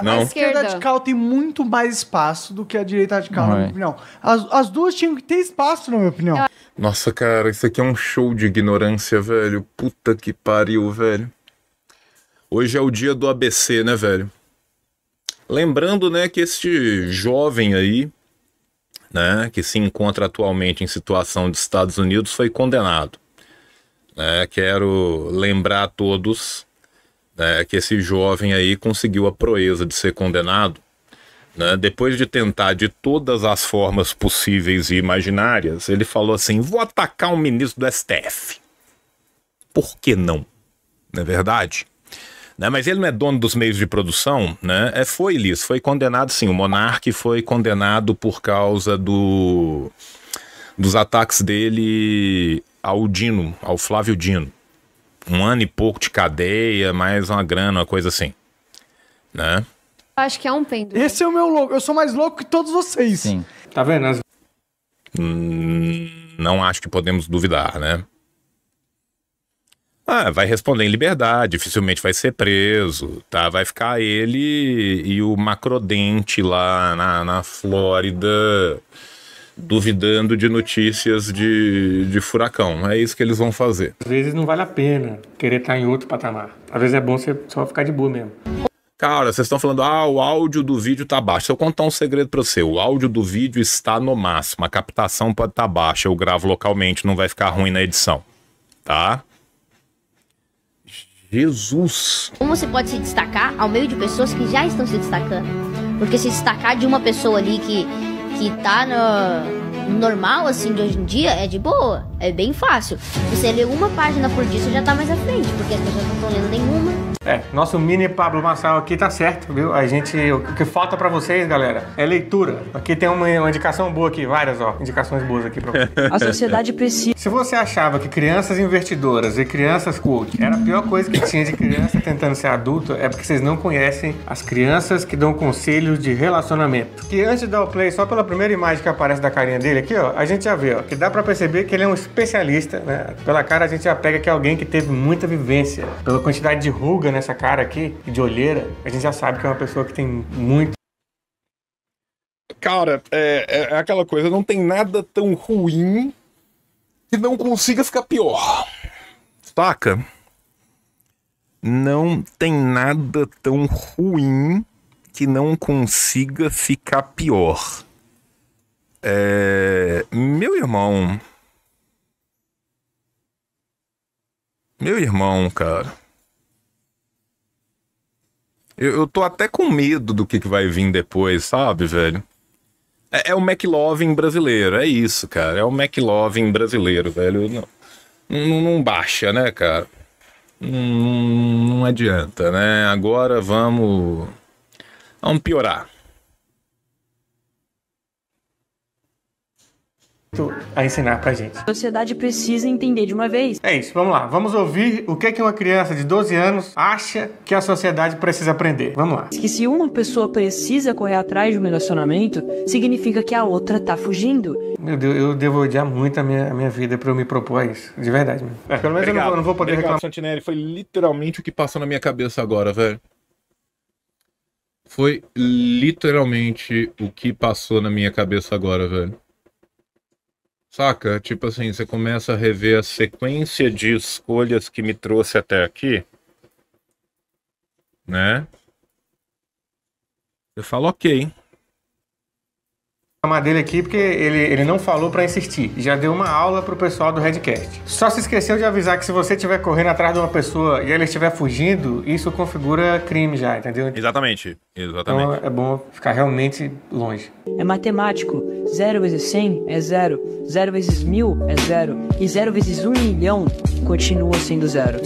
Speaker 2: Não. A esquerda radical tem muito mais espaço do que a direita radical, não na é. minha opinião. As, as, duas tinham que ter espaço, na minha opinião.
Speaker 1: Nossa, cara, isso aqui é um show de ignorância, velho. Puta que pariu, velho. Hoje é o dia do ABC, né, velho? Lembrando, né, que este jovem aí, né, que se encontra atualmente em situação de Estados Unidos, foi condenado. É, quero lembrar a todos né, que esse jovem aí conseguiu a proeza de ser condenado. Né? Depois de tentar de todas as formas possíveis e imaginárias, ele falou assim: vou atacar um ministro do STF. Por que não? Não é verdade? né? mas ele não é dono dos meios de produção, né? É, foi, Liz, foi condenado sim. O monarca foi condenado por causa do, dos ataques dele ao Dino, ao Flávio Dino. Um ano e pouco de cadeia, mais uma grana, uma coisa assim. Né?
Speaker 2: Acho que é um pêndulo. Esse é o meu louco. Eu sou mais louco que todos vocês. Sim.
Speaker 1: Tá vendo? Hum, não acho que podemos duvidar, né? Ah, vai responder em liberdade, dificilmente vai ser preso, tá? Vai ficar ele e o macrodente lá na, na Flórida duvidando de notícias de, de furacão. É isso que eles vão fazer.
Speaker 2: Às vezes não vale a pena querer estar tá em outro patamar. Às vezes é bom você só ficar de boa mesmo.
Speaker 1: Cara, vocês estão falando, ah, o áudio do vídeo tá baixo. Se eu contar um segredo pra você, o áudio do vídeo está no máximo, a captação pode estar tá baixa, eu gravo localmente, não vai ficar ruim na edição, tá? Jesus!
Speaker 3: Como você pode se destacar ao meio de pessoas que já estão se destacando? Porque se destacar de uma pessoa ali que, que tá no normal, assim, de hoje em dia, é de boa. É bem fácil. Você lê uma página por dia, você já tá mais à frente, porque as pessoas não estão lendo nenhuma
Speaker 2: é, nosso mini Pablo Massal aqui tá certo, viu? A gente, o que falta para vocês, galera, é leitura. Aqui tem uma, uma, indicação boa aqui, várias, ó, indicações boas aqui para vocês. A sociedade precisa. Se você achava que crianças investidoras e crianças coach era a pior coisa que tinha de criança tentando ser adulto, é porque vocês não conhecem as crianças que dão conselhos de relacionamento. Que antes de dar o play, só pela primeira imagem que aparece da carinha dele aqui, ó, a gente já vê, ó, que dá para perceber que ele é um especialista, né? Pela cara a gente já pega que é alguém que teve muita vivência, pela quantidade de rugas nessa cara aqui, de olheira, a gente já sabe que é uma pessoa que tem muito.
Speaker 1: Cara, é, é, é aquela coisa, não tem nada tão ruim que não consiga ficar pior. Saca? Não tem nada tão ruim que não consiga ficar pior. É... Meu irmão. Meu irmão, cara. Eu, eu tô até com medo do que, que vai vir depois, sabe, velho? É, é, o McLovin brasileiro, é isso, cara. É o McLovin brasileiro, velho. Não, não, não baixa, né, cara? Não, não, adianta, né? Agora vamos.
Speaker 2: Vamos piorar. a ensinar pra gente. A sociedade precisa entender de uma vez. É isso, vamos lá. Vamos ouvir o que, é que uma criança de 12 anos acha que a sociedade precisa aprender. Vamos lá. Que
Speaker 4: se uma pessoa precisa correr atrás de um relacionamento, significa que a outra tá
Speaker 2: fugindo. Meu Deus, eu devo odiar muito a minha, a minha vida pra eu me propor a isso. De verdade, mesmo. É, pelo menos eu não, vou, não vou poder Obrigado,
Speaker 1: reclamar. Santinelli, foi literalmente o que passou na minha cabeça agora, velho. Foi literalmente o que passou na minha cabeça agora, velho. Saca? Tipo assim, você começa a rever a sequência de escolhas que me trouxe até aqui.
Speaker 2: Né? Eu falo, ok chamar dele aqui porque ele, ele não falou para insistir. Já deu uma aula pro pessoal do Redcast. Só se esqueceu de avisar que se você estiver correndo atrás de uma pessoa e ela estiver fugindo, isso configura crime já, entendeu? Exatamente. Exatamente. Então é bom ficar realmente longe.
Speaker 4: É matemático. Zero vezes cem é zero. Zero vezes mil é zero. E zero vezes um milhão continua sendo zero.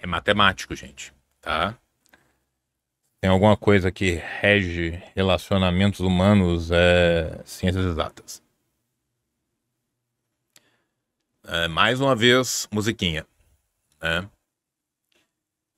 Speaker 1: É matemático, gente. Tá? tem alguma coisa que rege relacionamentos humanos é ciências exatas. É, mais uma vez, musiquinha. Né?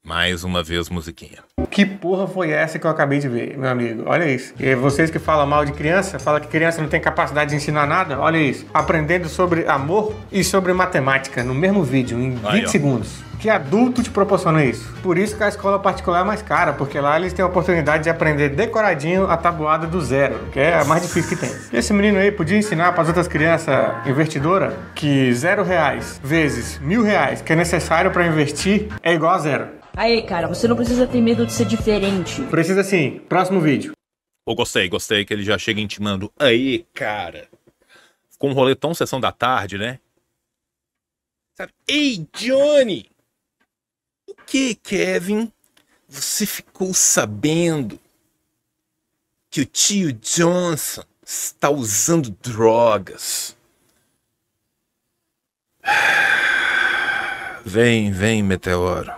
Speaker 1: Mais uma vez, musiquinha.
Speaker 2: Que porra foi essa que eu acabei de ver, meu amigo? Olha isso. E vocês que falam mal de criança, falam que criança não tem capacidade de ensinar nada, olha isso. Aprendendo sobre amor e sobre matemática no mesmo vídeo, em 20 Aí, segundos. Que adulto te proporciona isso? Por isso que a escola particular é mais cara, porque lá eles têm a oportunidade de aprender decoradinho a tabuada do zero, que é a mais difícil que tem. Esse menino aí podia ensinar para as outras crianças investidoras que zero reais vezes mil reais que é necessário para investir é igual a zero.
Speaker 4: Aí, cara, você não precisa ter medo pode ser diferente.
Speaker 2: Precisa sim. Próximo vídeo. Eu
Speaker 1: gostei, gostei que ele já chega intimando. Aí, cara. Ficou um rolê tão sessão da tarde, né? Sabe? Ei, Johnny! O que, Kevin? Você ficou sabendo que o tio Johnson está usando drogas. Vem, vem, meteoro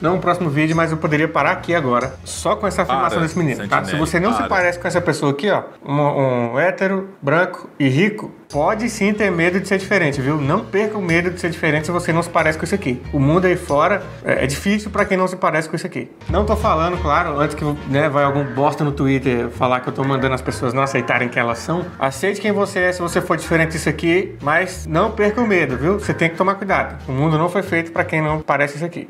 Speaker 2: não o próximo vídeo, mas eu poderia parar aqui agora, só com essa afirmação Para, desse menino, tá? Se você não Para. se parece com essa pessoa aqui, ó, um, um hétero, branco e rico, pode sim ter medo de ser diferente, viu? Não perca o medo de ser diferente se você não se parece com isso aqui. O mundo aí fora é, é difícil para quem não se parece com isso aqui. Não tô falando, claro, antes que né, vai algum bosta no Twitter falar que eu tô mandando as pessoas não aceitarem quem elas são. Aceite quem você é se você for diferente disso aqui, mas não perca o medo, viu? Você tem que tomar cuidado. O mundo não foi feito para quem não parece isso aqui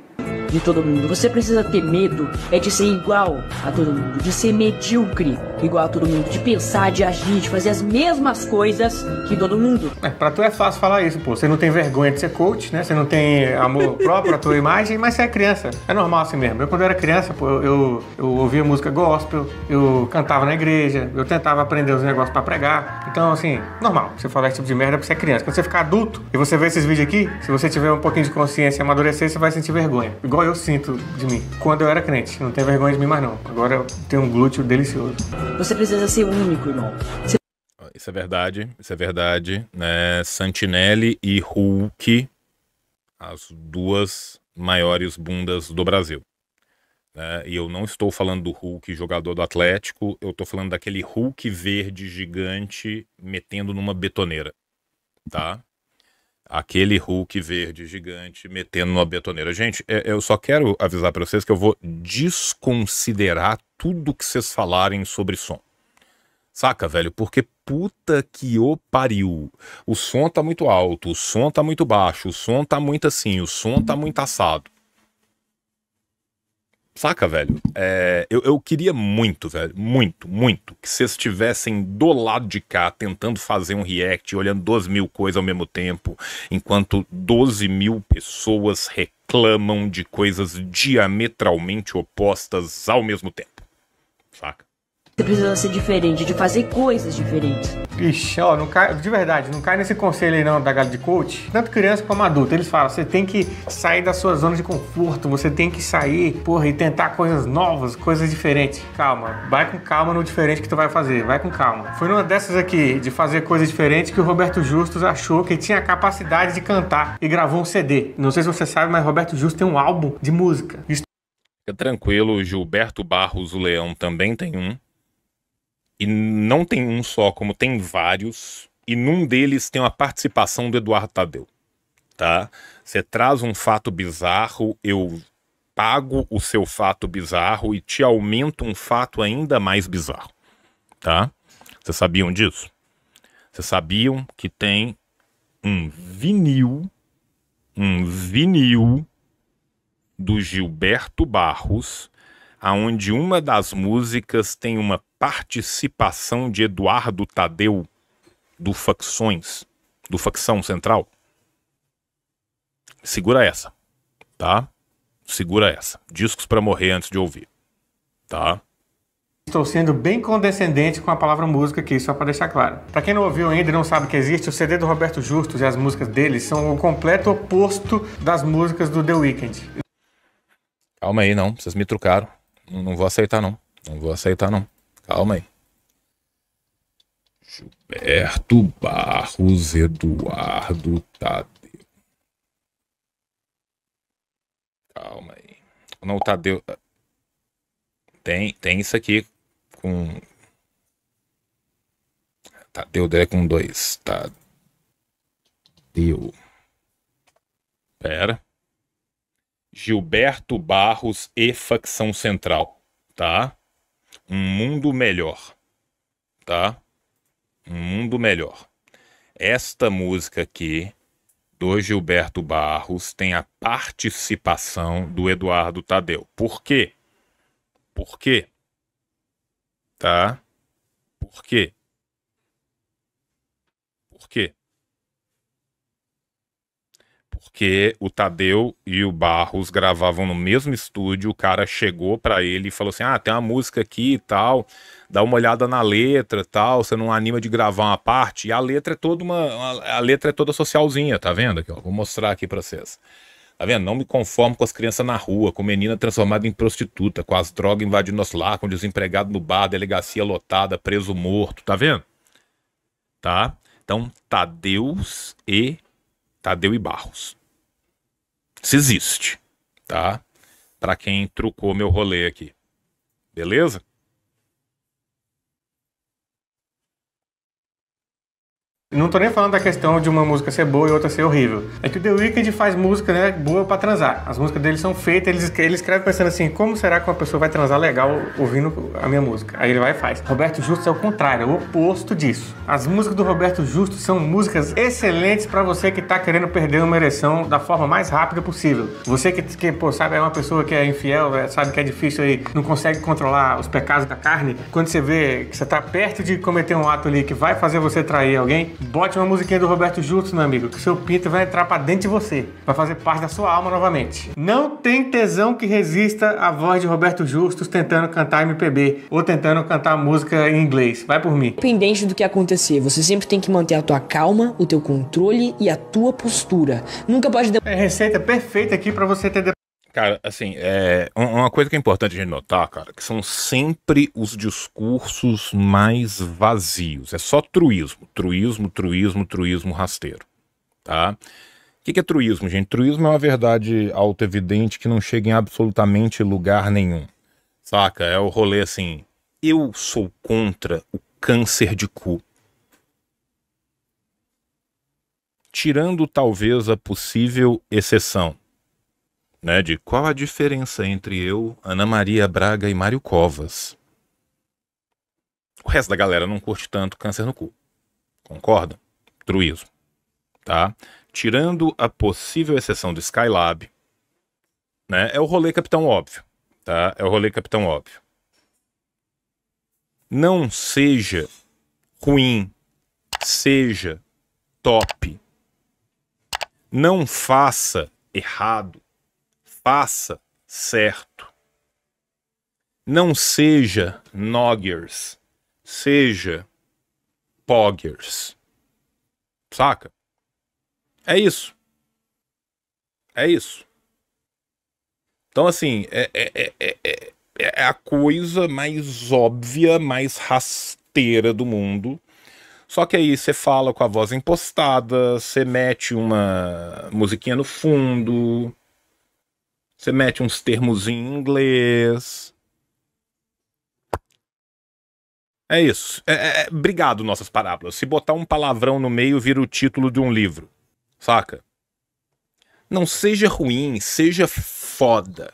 Speaker 2: de todo mundo. Você precisa ter medo é de ser igual a todo mundo, de ser medíocre
Speaker 4: igual a todo mundo, de pensar, de agir, de fazer as mesmas coisas que todo mundo.
Speaker 2: É, pra tu é fácil falar isso, pô. Você não tem vergonha de ser coach, né? Você não tem amor próprio à tua imagem, mas você é criança. É normal assim mesmo. Eu, quando era criança, pô, eu, eu, ouvia música gospel, eu cantava na igreja, eu tentava aprender os negócios para pregar. Então, assim, normal. Você falar esse tipo de merda é porque você é criança. Quando você ficar adulto e você ver esses vídeos aqui, se você tiver um pouquinho de consciência e amadurecer, você vai sentir vergonha. Igual eu sinto de mim. Quando eu era crente, não tenho vergonha de mim mais não. Agora eu tenho um glúteo delicioso. Você precisa
Speaker 4: ser único, irmão.
Speaker 2: Você...
Speaker 1: Isso é verdade, isso é verdade. Né? Santinelli e Hulk, as duas maiores bundas do Brasil. Né? E eu não estou falando do Hulk jogador do Atlético, eu estou falando daquele Hulk verde gigante metendo numa betoneira, tá? aquele Hulk verde gigante metendo numa betoneira. Gente, é, eu só quero avisar para vocês que eu vou desconsiderar tudo que vocês falarem sobre som. Saca, velho? Porque puta que o pariu. O som tá muito alto, o som tá muito baixo, o som tá muito assim, o som tá muito assado. Saca, velho? É, eu, eu queria muito, velho, muito, muito, que vocês estivessem do lado de cá tentando fazer um react, olhando 12 mil coisas ao mesmo tempo, enquanto 12 mil pessoas reclamam de coisas diametralmente opostas ao mesmo tempo. Saca?
Speaker 2: Você precisa ser diferente, de fazer coisas diferentes. Ixi, ó, não cai, de verdade, não cai nesse conselho aí não da galera de coach. Tanto criança como adulto, eles falam, você tem que sair da sua zona de conforto, você tem que sair, porra, e tentar coisas novas, coisas diferentes. Calma, vai com calma no diferente que tu vai fazer, vai com calma. Foi numa dessas aqui, de fazer coisas diferentes, que o Roberto Justus achou que tinha a capacidade de cantar e gravou um CD. Não sei se você sabe, mas Roberto Justus tem um álbum de música. Fica
Speaker 1: tranquilo, Gilberto Barros, o Leão, também tem um. E não tem um só, como tem vários. E num deles tem uma participação do Eduardo Tadeu. Tá? Você traz um fato bizarro, eu pago o seu fato bizarro e te aumento um fato ainda mais bizarro. Tá? Vocês sabiam disso? Vocês sabiam que tem um vinil, um vinil do Gilberto Barros aonde uma das músicas tem uma participação de Eduardo Tadeu do Facções, do Facção Central. Segura essa, tá? Segura essa. Discos para morrer antes de ouvir, tá?
Speaker 2: Estou sendo bem condescendente com a palavra música aqui, só para deixar claro. Para quem não ouviu ainda e não sabe que existe, o CD do Roberto Justus e as músicas dele são o completo oposto das músicas do The Weeknd.
Speaker 1: Calma aí, não. Vocês me trucaram não vou aceitar não. Não vou aceitar não. Calma aí. Gilberto Barros Eduardo Tadeu. Calma aí. Não, Tadeu. Eh, tem, tem isso aqui com. Tadeu Dré com dois. Tadeu. Pera. Gilberto Barros e Facção Central, tá? Um mundo melhor, tá? Um mundo melhor. Esta música aqui do Gilberto Barros tem a participação do Eduardo Tadeu. Por quê? Por quê? Tá? Por quê? porque o Tadeu e o Barros gravavam no mesmo estúdio, o cara chegou para ele e falou assim: "Ah, tem uma música aqui e tal, dá uma olhada na letra, e tal, você não anima de gravar uma parte?" E a letra é toda uma a letra é toda socialzinha, tá vendo aqui, ó? Vou mostrar aqui para vocês. Tá vendo? Não me conformo com as crianças na rua, com menina transformada em prostituta, com as drogas invadindo os lar, com desempregado no bar, delegacia lotada, preso morto, tá vendo? Tá? Então, Tadeus e Tadeu e Barros. Isso existe, tá? Para quem trucou meu rolê aqui. Beleza?
Speaker 2: Não tô nem falando da questão de uma música ser boa e outra ser horrível. É que o The Weeknd faz música, né, boa para transar. As músicas dele são feitas, ele, eles escreve pensando assim, como será que uma pessoa vai transar legal ouvindo a minha música? Aí ele vai e faz. Roberto Justo é o contrário, é o oposto disso. As músicas do Roberto Justo são músicas excelentes para você que tá querendo perder uma ereção da forma mais rápida possível. Você que, que pô, sabe, é uma pessoa que é infiel, é, sabe que é difícil aí, não consegue controlar os pecados da carne. Quando você vê que você tá perto de cometer um ato ali que vai fazer você trair alguém, Bote uma musiquinha do Roberto Justo meu amigo, que seu pinto vai entrar pra dentro de você. Vai fazer parte da sua alma novamente. Não tem tesão que resista à voz de Roberto Justus tentando cantar MPB ou tentando cantar música em inglês. Vai por mim.
Speaker 4: Independente do que acontecer, você sempre tem que manter a tua calma, o teu controle e
Speaker 2: a tua postura. Nunca pode... É receita perfeita aqui para você ter Cara, assim,
Speaker 1: é, uma coisa que é importante a gente notar, cara, que são sempre os discursos mais vazios. É só truísmo, truísmo, truísmo, truísmo rasteiro, tá? O que, que é truísmo, gente? Truísmo é uma verdade auto-evidente que não chega em absolutamente lugar nenhum, saca? É o rolê assim, eu sou contra o câncer de cu. Tirando talvez a possível exceção né, de qual a diferença entre eu, Ana Maria Braga e Mário Covas. O resto da galera não curte tanto câncer no cu. concorda? Truísmo. Tá? Tirando a possível exceção do Skylab, né, é o rolê Capitão Óbvio. Tá? É o rolê Capitão Óbvio. Não seja ruim, seja top. Não faça errado passa certo. Não seja Noggers, seja Poggers. Saca? É isso. É isso. Então, assim, é, é, é, é, a coisa mais óbvia, mais rasteira do mundo. Só que aí você fala com a voz impostada, você mete uma musiquinha no fundo, você mete uns termos em inglês. É isso. É, é, é, obrigado, nossas parábolas. Se botar um palavrão no meio, vira o título de um livro. Saca? Não seja ruim, seja foda.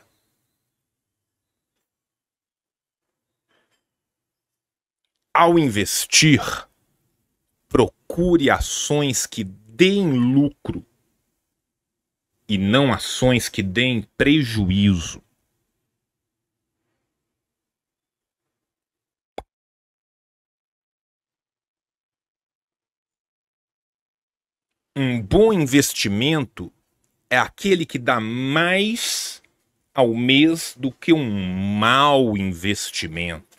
Speaker 1: Ao investir, procure ações que deem lucro e não ações que deem prejuízo. Um bom investimento é aquele que dá mais ao mês do que um mau investimento.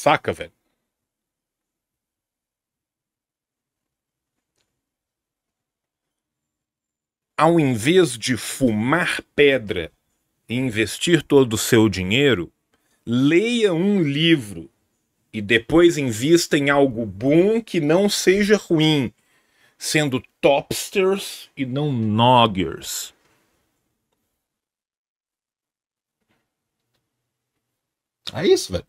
Speaker 1: Saca, velho? Ao invés de fumar pedra e investir todo o seu dinheiro, leia um livro e depois invista em algo bom que não seja ruim, sendo topsters e não noggers. É isso, velho.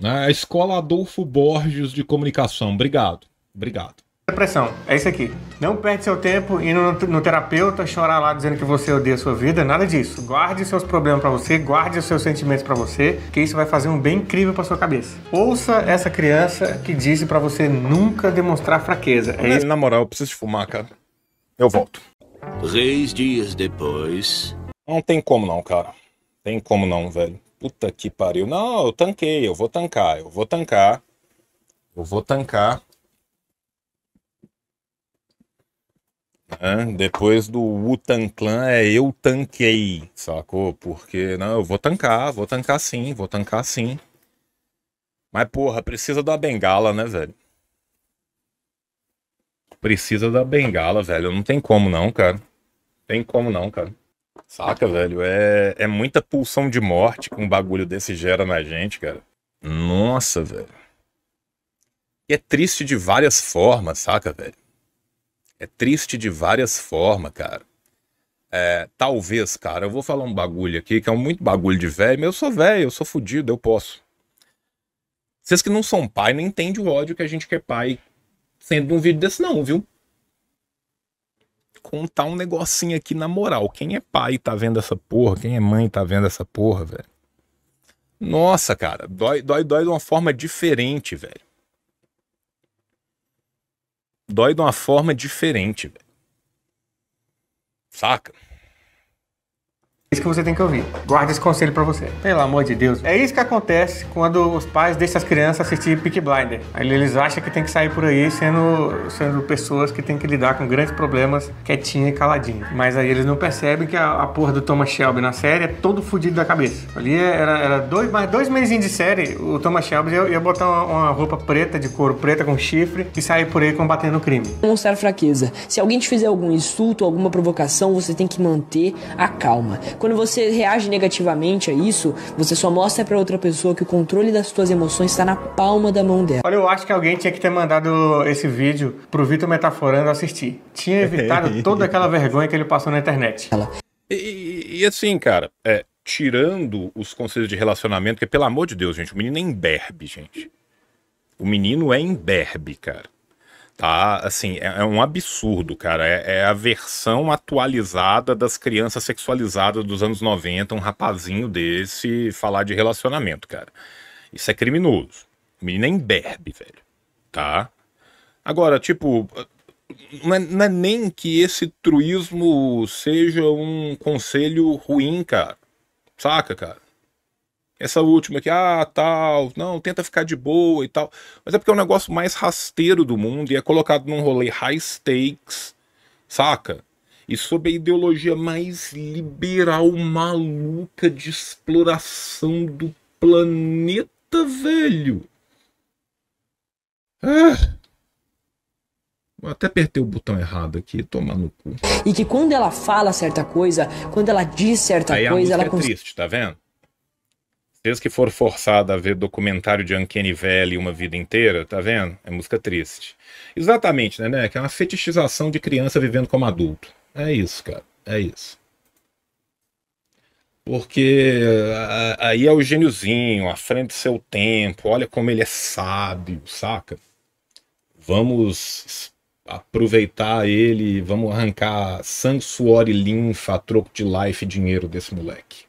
Speaker 2: Né? A Escola Adolfo Borges de Comunicação. Obrigado. Obrigado. Depressão, é isso aqui. Não perde seu tempo indo no, terapeuta chorar lá dizendo que você odeia a sua vida, nada disso. Guarde seus problemas para você, guarde os seus sentimentos para você, que isso vai fazer um bem incrível para sua cabeça. Ouça essa criança que disse para você nunca demonstrar fraqueza. É isso. Na moral, eu preciso fumar, cara.
Speaker 1: Eu volto. Três dias depois. Não tem como não, cara. Tem como não, velho. Puta que pariu. Não, eu tanquei, eu vou tancar, eu vou tancar. Eu vou tancar. Depois do Wutan Clan é eu tanquei, sacou? Porque, não, eu vou tancar, vou tancar sim, vou tancar sim. Mas, porra, precisa da bengala, né, velho? Precisa da bengala, velho. Não tem como não, cara. Tem como não, cara. Saca, velho? É, é muita pulsão de morte que um bagulho desse gera na gente, cara. Nossa, velho. E é triste de várias formas, saca, velho? É triste de várias formas, cara. É, talvez, cara, eu vou falar um bagulho aqui que é um muito bagulho de velho, mas eu sou velho, eu sou fodido, eu posso. Vocês que não são pai não entendem o ódio que a gente quer pai sendo um vídeo desse, não, viu? contar um negocinho aqui na moral. Quem é pai tá vendo essa porra? Quem é mãe tá vendo essa porra, velho? Nossa, cara, dói, dói, dói de uma forma diferente, velho. Dói de uma forma diferente, velho. Saca?
Speaker 2: É isso que você tem que ouvir. Guarda esse conselho para você. Pelo amor de Deus. É isso que acontece quando os pais deixam as crianças assistir Peak Blinder. Aí eles acham que tem que sair por aí sendo, sendo pessoas que têm que lidar com grandes problemas quietinha e caladinha. Mas aí eles não percebem que a, a porra do Thomas Shelby na série é todo fudido da cabeça. Ali é, era, era dois, mais dois meses de série, o Thomas Shelby ia, ia botar uma, uma, roupa preta, de couro preta, com chifre, e sair por aí combatendo o crime. Mostrar fraqueza.
Speaker 4: Se alguém te fizer algum insulto, alguma provocação, você tem que manter a calma quando você reage negativamente a isso, você só mostra para outra pessoa que o controle das suas emoções está na palma da mão dela.
Speaker 2: Olha, eu acho que alguém tinha que ter mandado esse vídeo pro Vitor Metaforando assistir. Tinha evitado toda aquela vergonha que ele passou na internet.
Speaker 1: E, e, assim, cara, é, tirando os conselhos de relacionamento, que pelo amor de Deus, gente, o menino é imberbe, gente. O menino é imberbe, cara tá, assim, é, é um absurdo, cara. É, é, a versão atualizada das crianças sexualizadas dos anos 90, um rapazinho desse falar de relacionamento, cara. Isso é criminoso. O menino é imberbe, velho, tá? Agora, tipo, não é, não é nem que esse truísmo seja um conselho ruim, cara. Saca, cara? Essa última aqui ah, tal, não, tenta ficar de boa e tal. Mas é porque é o negócio mais rasteiro do mundo e é colocado num rolê high stakes, saca? E sob a ideologia mais liberal maluca de exploração do planeta, velho. Ah. Eu até apertei o botão errado aqui, tomar no cu.
Speaker 4: E que quando ela fala certa coisa, quando ela diz certa Aí coisa, a ela. É triste,
Speaker 1: tá vendo? Vocês que foram forçados a ver documentário de Uncanny Valley uma vida inteira, tá vendo? É música triste. Exatamente, né, né? Que é uma fetichização de criança vivendo como adulto. É isso, cara. É isso. Porque aí é o gêniozinho, à frente do seu tempo, olha como ele é sábio, saca? Vamos aproveitar ele, vamos arrancar sangue, suor e linfa a troco de life e dinheiro desse moleque.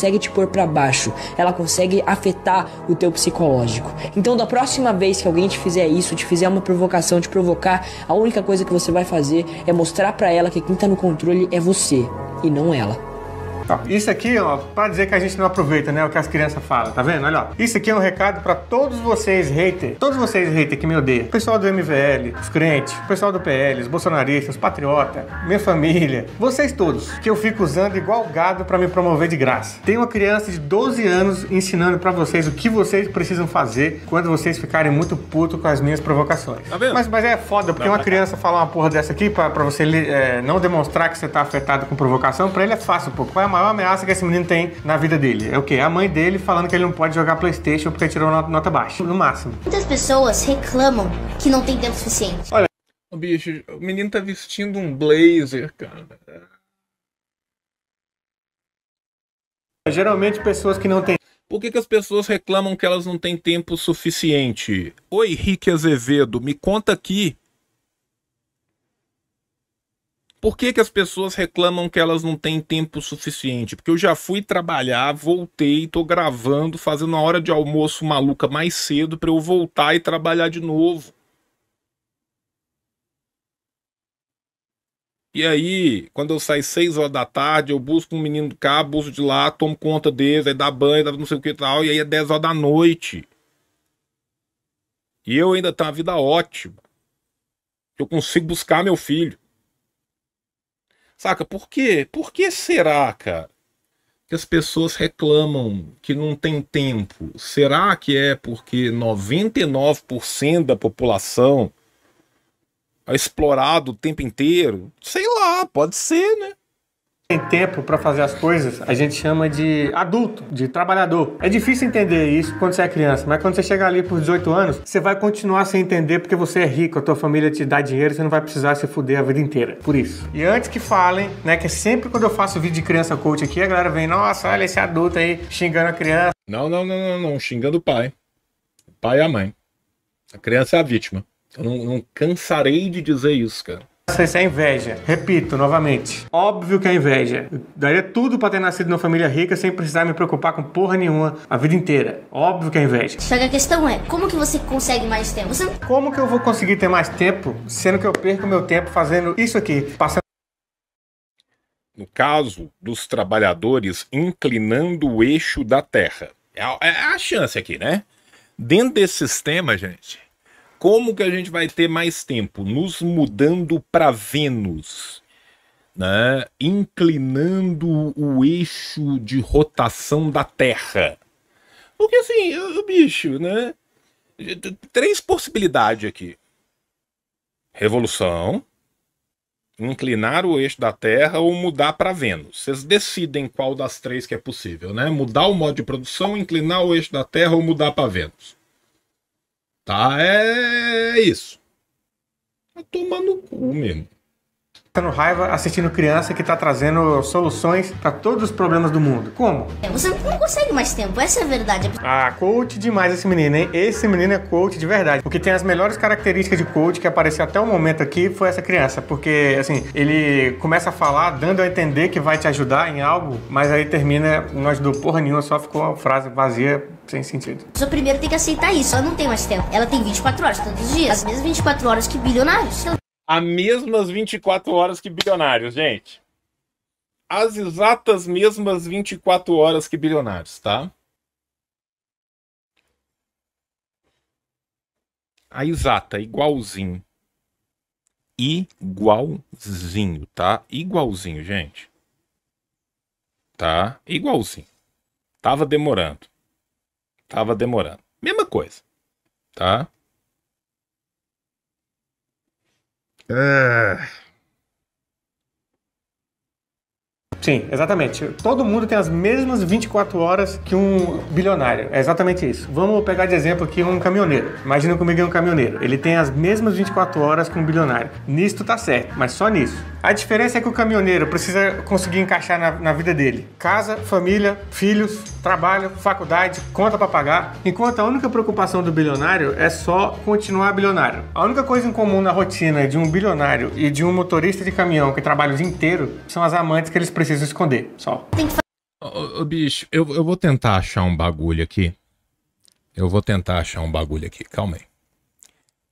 Speaker 4: consegue te pôr para baixo, ela consegue afetar o teu psicológico. Então, da próxima vez que alguém te fizer isso, te fizer uma provocação, te provocar, a única coisa que você vai fazer é mostrar para ela que quem tá no controle é você e não ela.
Speaker 2: Então, isso aqui, ó, para dizer que a gente não aproveita, né, o que as crianças falam, tá vendo? Olha, ó. Isso aqui é um recado para todos vocês, hater. Todos vocês, hater, que me odeiam. O pessoal do MVL, os crentes, o pessoal do PL, os bolsonaristas, os patriotas, minha família, vocês todos, que eu fico usando igual gado para me promover de graça. Tem uma criança de 12 anos ensinando para vocês o que vocês precisam fazer quando vocês ficarem muito puto com as minhas provocações. Tá vendo? Mas, mas é foda, porque uma criança falar uma porra dessa aqui para você é, não demonstrar que você tá afetado com provocação, para ele é fácil, pô. a maior maior ameaça que esse menino tem na vida dele. É o quê? a mãe dele falando que ele não pode jogar Playstation porque tirou nota, nota baixa, no máximo.
Speaker 3: Muitas pessoas reclamam que não tem tempo suficiente.
Speaker 2: Olha, o bicho, o menino tá vestindo um blazer, cara.
Speaker 1: Geralmente pessoas que não têm por que, que, as pessoas reclamam que elas não têm tempo suficiente? Oi, Rick Azevedo, me conta aqui por que, que as pessoas reclamam que elas não têm tempo suficiente? Porque eu já fui trabalhar, voltei, tô gravando, fazendo a hora de almoço maluca mais cedo para eu voltar e trabalhar de novo. E aí, quando eu saio seis horas da tarde, eu busco um menino do cá, busco de lá, tomo conta dele, aí dá banho, dá não sei o que e tal, e aí é dez horas da noite. E eu ainda tenho uma vida ótima. Eu consigo buscar meu filho. Saca? Por quê? Por que será, cara? Que as pessoas reclamam que não tem tempo. Será que é porque 99% da população é explorado o tempo inteiro? Sei
Speaker 2: lá, pode ser, né? tem tempo para fazer as coisas, a gente chama de adulto, de trabalhador. É difícil entender isso quando você é criança, mas quando você chegar ali por 18 anos, você vai continuar sem entender porque você é rico, a tua família te dá dinheiro, você não vai precisar se fuder a vida inteira. Por isso. E antes que falem, né, que é sempre quando eu faço vídeo de criança coach aqui, a galera vem, nossa, olha esse adulto aí xingando a criança. Não, não, não, não, não, xingando o pai. O pai e a mãe. A criança é a vítima. Eu não, não cansarei de dizer isso, cara. Isso é inveja. Repito novamente. Óbvio que é inveja. Eu daria tudo para ter nascido numa família rica sem precisar me preocupar com porra nenhuma a vida inteira. Óbvio que é inveja.
Speaker 3: Só que a questão é, como que você consegue mais tempo?
Speaker 2: Você... Como que eu vou conseguir ter mais tempo sendo que eu perco meu tempo fazendo isso aqui, passando
Speaker 1: no caso dos trabalhadores inclinando o eixo da Terra. É a é chance aqui, né? Dentro desse sistema, gente, como que a gente vai ter mais tempo? Nos mudando para Vênus, né? inclinando o eixo de rotação da Terra. Porque assim, o bicho, né? Três possibilidades aqui: revolução, inclinar o eixo da Terra ou mudar para Vênus. Vocês decidem qual das três que é possível, né? Mudar o modo de produção, inclinar o eixo da Terra ou mudar para Vênus. Tá,
Speaker 2: é, é isso.
Speaker 1: tá tomando
Speaker 2: cu mesmo. Tendo tá raiva assistindo criança que está trazendo soluções para todos os problemas do mundo. Como?
Speaker 3: É, você não consegue mais tempo, essa é a verdade.
Speaker 2: Ah, coach demais esse menino, hein? Esse menino é coach de verdade. O que tem as melhores características de coach que apareceu até o momento aqui foi essa criança, porque assim, ele começa a falar, dando a entender que vai te ajudar em algo, mas aí termina, não ajudou porra nenhuma, só ficou uma frase vazia sem sentido.
Speaker 3: Só primeiro tem que aceitar isso, ela não tem mais tempo. Ela tem 24 horas todos os dias, as mesmas 24 horas que bilionários. Ela
Speaker 2: as mesmas 24 horas que
Speaker 1: bilionários, gente. As exatas mesmas 24 horas que bilionários, tá? A exata, igualzinho. Igualzinho, tá? Igualzinho, gente. Tá? Igualzinho. Tava demorando. Tava demorando. Mesma coisa. Tá?
Speaker 2: É. Sim, exatamente. Todo mundo tem as mesmas 24 horas que um bilionário. É exatamente isso. Vamos pegar de exemplo aqui um caminhoneiro. Imagina comigo um caminhoneiro. Ele tem as mesmas 24 horas que um bilionário. Nisto tá certo, mas só nisso. A diferença é que o caminhoneiro precisa conseguir encaixar na, na vida dele casa, família, filhos, trabalho, faculdade, conta para pagar, enquanto a única preocupação do bilionário é só continuar bilionário. A única coisa em comum na rotina de um bilionário e de um motorista de caminhão que trabalha o dia inteiro são as amantes que eles precisam esconder, só. Ô, bicho, eu, eu vou
Speaker 1: tentar achar um bagulho aqui. Eu vou tentar achar um bagulho aqui, calma aí.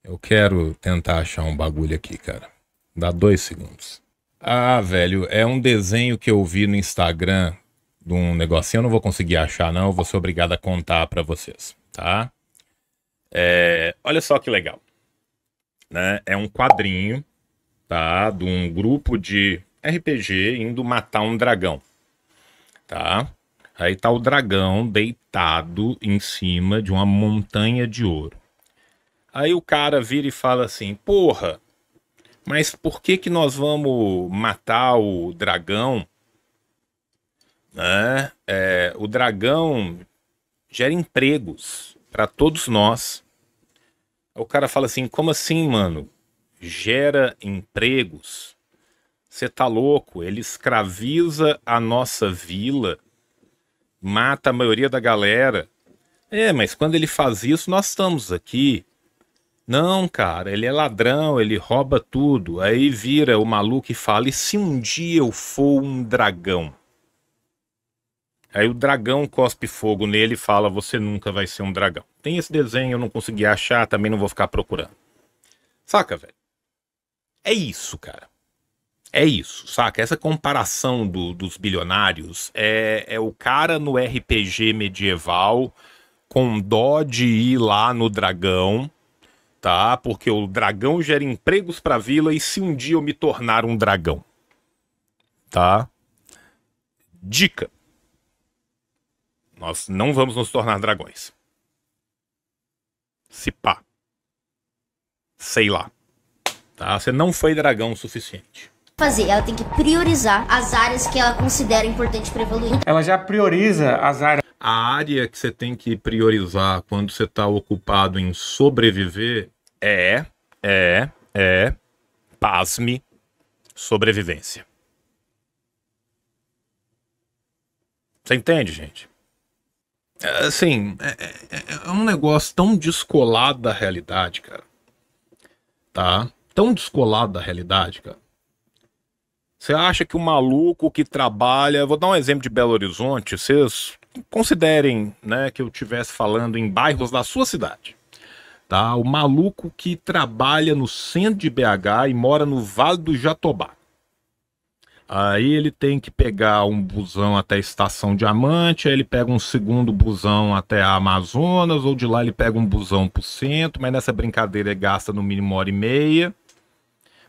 Speaker 1: Eu quero tentar achar um bagulho aqui, cara. Dá dois segundos. Ah, velho, é um desenho que eu vi no Instagram de um negocinho, eu não vou conseguir achar, não. Eu vou ser obrigado a contar para vocês, tá? É, olha só que legal. Né? É um quadrinho, tá? De um grupo de RPG indo matar um dragão, tá? Aí tá o dragão deitado em cima de uma montanha de ouro. Aí o cara vira e fala assim: "Porra, mas por que que nós vamos matar o dragão né? É, o dragão gera empregos para todos nós. O cara fala assim: como assim, mano? Gera empregos? Você tá louco? Ele escraviza a nossa vila, mata a maioria da galera. É, mas quando ele faz isso, nós estamos aqui. Não, cara, ele é ladrão, ele rouba tudo. Aí vira o maluco e fala: e se um dia eu for um dragão? Aí o dragão cospe fogo nele e fala: Você nunca vai ser um dragão. Tem esse desenho, eu não consegui achar, também não vou ficar procurando. Saca, velho? É isso, cara. É isso, saca? Essa comparação do, dos bilionários é, é o cara no RPG medieval com dó de ir lá no dragão, tá? Porque o dragão gera empregos pra vila e se um dia eu me tornar um dragão, tá? Dica nós não vamos nos tornar dragões. Se pá.
Speaker 2: Sei lá. Tá? Você não foi dragão o suficiente
Speaker 3: fazer. Ela tem que priorizar as áreas que ela considera importante para evoluir.
Speaker 2: Ela já prioriza as áreas.
Speaker 1: A área que você tem que priorizar quando você está ocupado em sobreviver é, é, é, pasme, sobrevivência. Você entende, gente? É, assim, é, é, é, um negócio tão descolado da realidade, cara. Tá? Tão descolado da realidade, cara. Você acha que o maluco que trabalha. Vou dar um exemplo de Belo Horizonte. Vocês considerem né, que eu estivesse falando em bairros da sua cidade. Tá? O maluco que trabalha no centro de BH e mora no Vale do Jatobá. Aí ele tem que pegar um busão até a Estação Diamante, aí ele pega um segundo busão até a Amazonas, ou de lá ele pega um busão pro centro, mas nessa brincadeira ele gasta no mínimo uma hora e meia,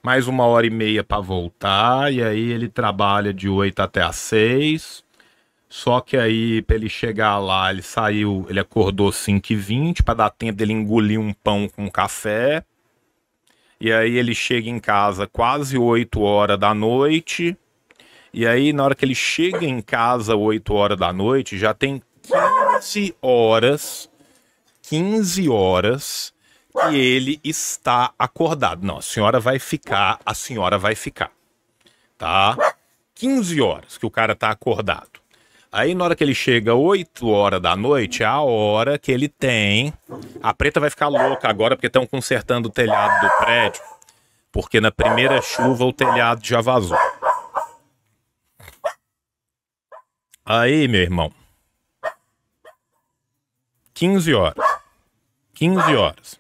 Speaker 1: mais uma hora e meia para voltar, e aí ele trabalha de oito até as seis Só que aí, para ele chegar lá, ele saiu, ele acordou cinco e vinte para dar tempo dele engolir um pão com café. E aí ele chega em casa quase 8 horas da noite e aí, na hora que ele chega em casa, 8 horas da noite, já tem 15 horas. 15 horas que ele está acordado. Não, a senhora vai ficar, a senhora vai ficar. Tá? 15 horas que o cara tá acordado. Aí na hora que ele chega 8 horas da noite, é a hora que ele tem. A preta vai ficar louca agora porque estão consertando o telhado do prédio. Porque na primeira chuva o telhado já vazou. Aí, meu irmão. 15 horas. 15 horas.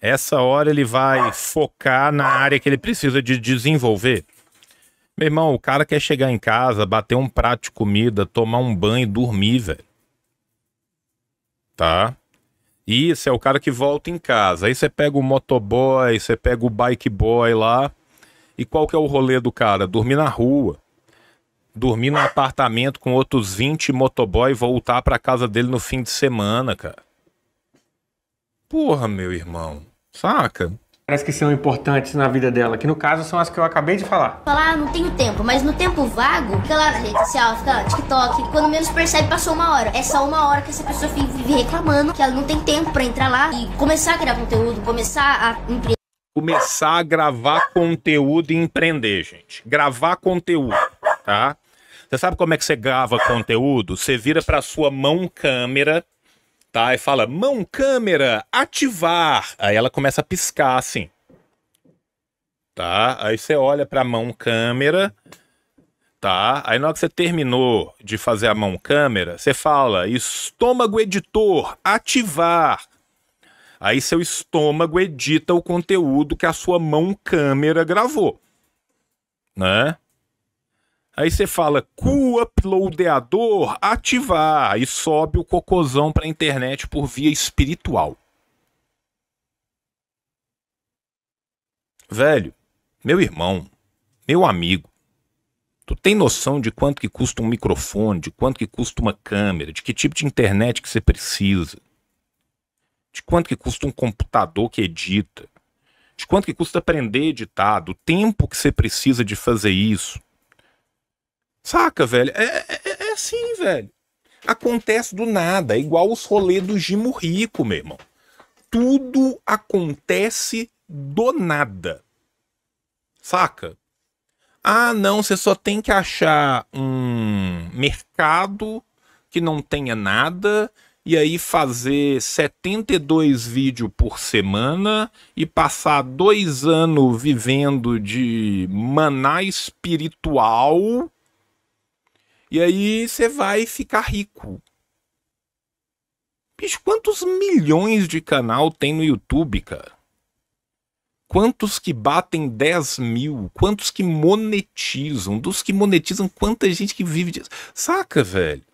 Speaker 1: Essa hora ele vai focar na área que ele precisa de desenvolver. Meu irmão, o cara quer chegar em casa, bater um prato de comida, tomar um banho e dormir, velho. Tá? E isso é o cara que volta em casa. Aí você pega o motoboy, você pega o bike boy lá. E qual que é o rolê do cara? Dormir na rua dormir num apartamento com outros 20 motoboy e voltar pra casa dele no fim de semana, cara. Porra, meu
Speaker 2: irmão. Saca? Parece que são importantes na vida dela, que no caso são as que eu acabei de falar.
Speaker 3: Falar, ah, não tenho tempo, mas no tempo vago, fica lá na rede social, fica lá, TikTok, quando menos percebe, passou uma hora. É só uma hora que essa pessoa vive reclamando que ela não tem tempo para entrar lá e começar a criar conteúdo, começar a empreender
Speaker 1: começar a gravar conteúdo e empreender, gente. Gravar conteúdo, tá? Você sabe como é que você grava conteúdo? Você vira para sua mão câmera, tá? E fala: "Mão câmera, ativar". Aí ela começa a piscar assim. Tá? Aí você olha para mão câmera, tá? Aí na hora que você terminou de fazer a mão câmera, você fala: "Estômago editor, ativar". Aí seu estômago edita o conteúdo que a sua mão câmera gravou, né? Aí você fala cu uploadador ativar e sobe o cocôzão para a internet por via espiritual. Velho, meu irmão, meu amigo, tu tem noção de quanto que custa um microfone, de quanto que custa uma câmera, de que tipo de internet que você precisa, de quanto que custa um computador que edita, de quanto que custa aprender a editar, do tempo que você precisa de fazer isso Saca, velho? É, é, é, é assim, velho. Acontece do nada, é igual os rolês do Gimo Rico, meu irmão. Tudo acontece do nada. Saca? Ah, não, você só tem que achar um mercado que não tenha nada e aí fazer 72 vídeos por semana e passar dois anos vivendo de maná espiritual e aí você vai ficar rico. Bicho, quantos milhões de canal tem no YouTube, cara? Quantos que batem 10 mil? Quantos que monetizam? Dos que monetizam, quanta gente que vive disso? Saca, velho?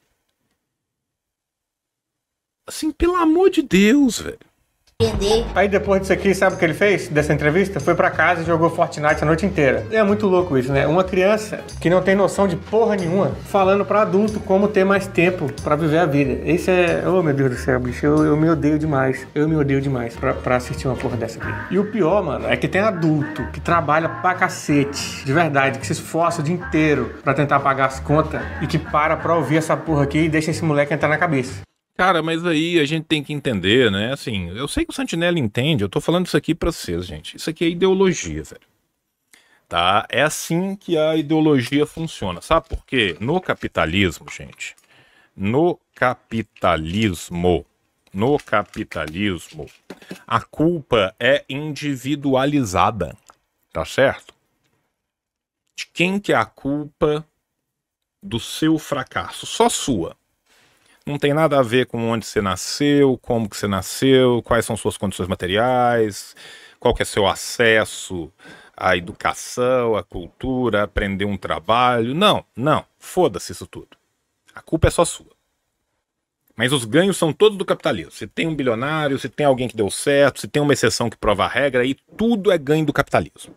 Speaker 2: Assim, pelo amor de Deus, velho. Entender. Aí depois disso aqui, sabe o que ele fez dessa entrevista? Foi para casa e jogou Fortnite a noite inteira. É muito louco isso, né? Uma criança que não tem noção de porra nenhuma, falando para adulto como ter mais tempo para viver a vida. Esse é. Oh meu Deus do céu, bicho, eu, eu me odeio demais. Eu me odeio demais pra, pra assistir uma porra dessa aqui. E o pior, mano, é que tem adulto que trabalha pra cacete, de verdade, que se esforça o dia inteiro para tentar pagar as contas e que para pra ouvir essa porra aqui e deixa esse moleque entrar na cabeça.
Speaker 1: Cara, mas aí a gente tem que entender, né? Assim, eu sei que o Santinelli entende, eu tô falando isso aqui para vocês, gente. Isso aqui é ideologia, velho. Tá? É assim que a ideologia funciona. Sabe por quê? No capitalismo, gente, no capitalismo, no capitalismo, a culpa é individualizada, tá certo? De quem que é a culpa do seu fracasso? Só sua não tem nada a ver com onde você nasceu, como que você nasceu, quais são suas condições materiais, qual que é seu acesso à educação, à cultura, a aprender um trabalho. Não, não, foda-se isso tudo. A culpa é só sua. Mas os ganhos são todos do capitalismo. Se tem um bilionário, se tem alguém que deu certo, se tem uma exceção que prova a regra, aí tudo é ganho do capitalismo.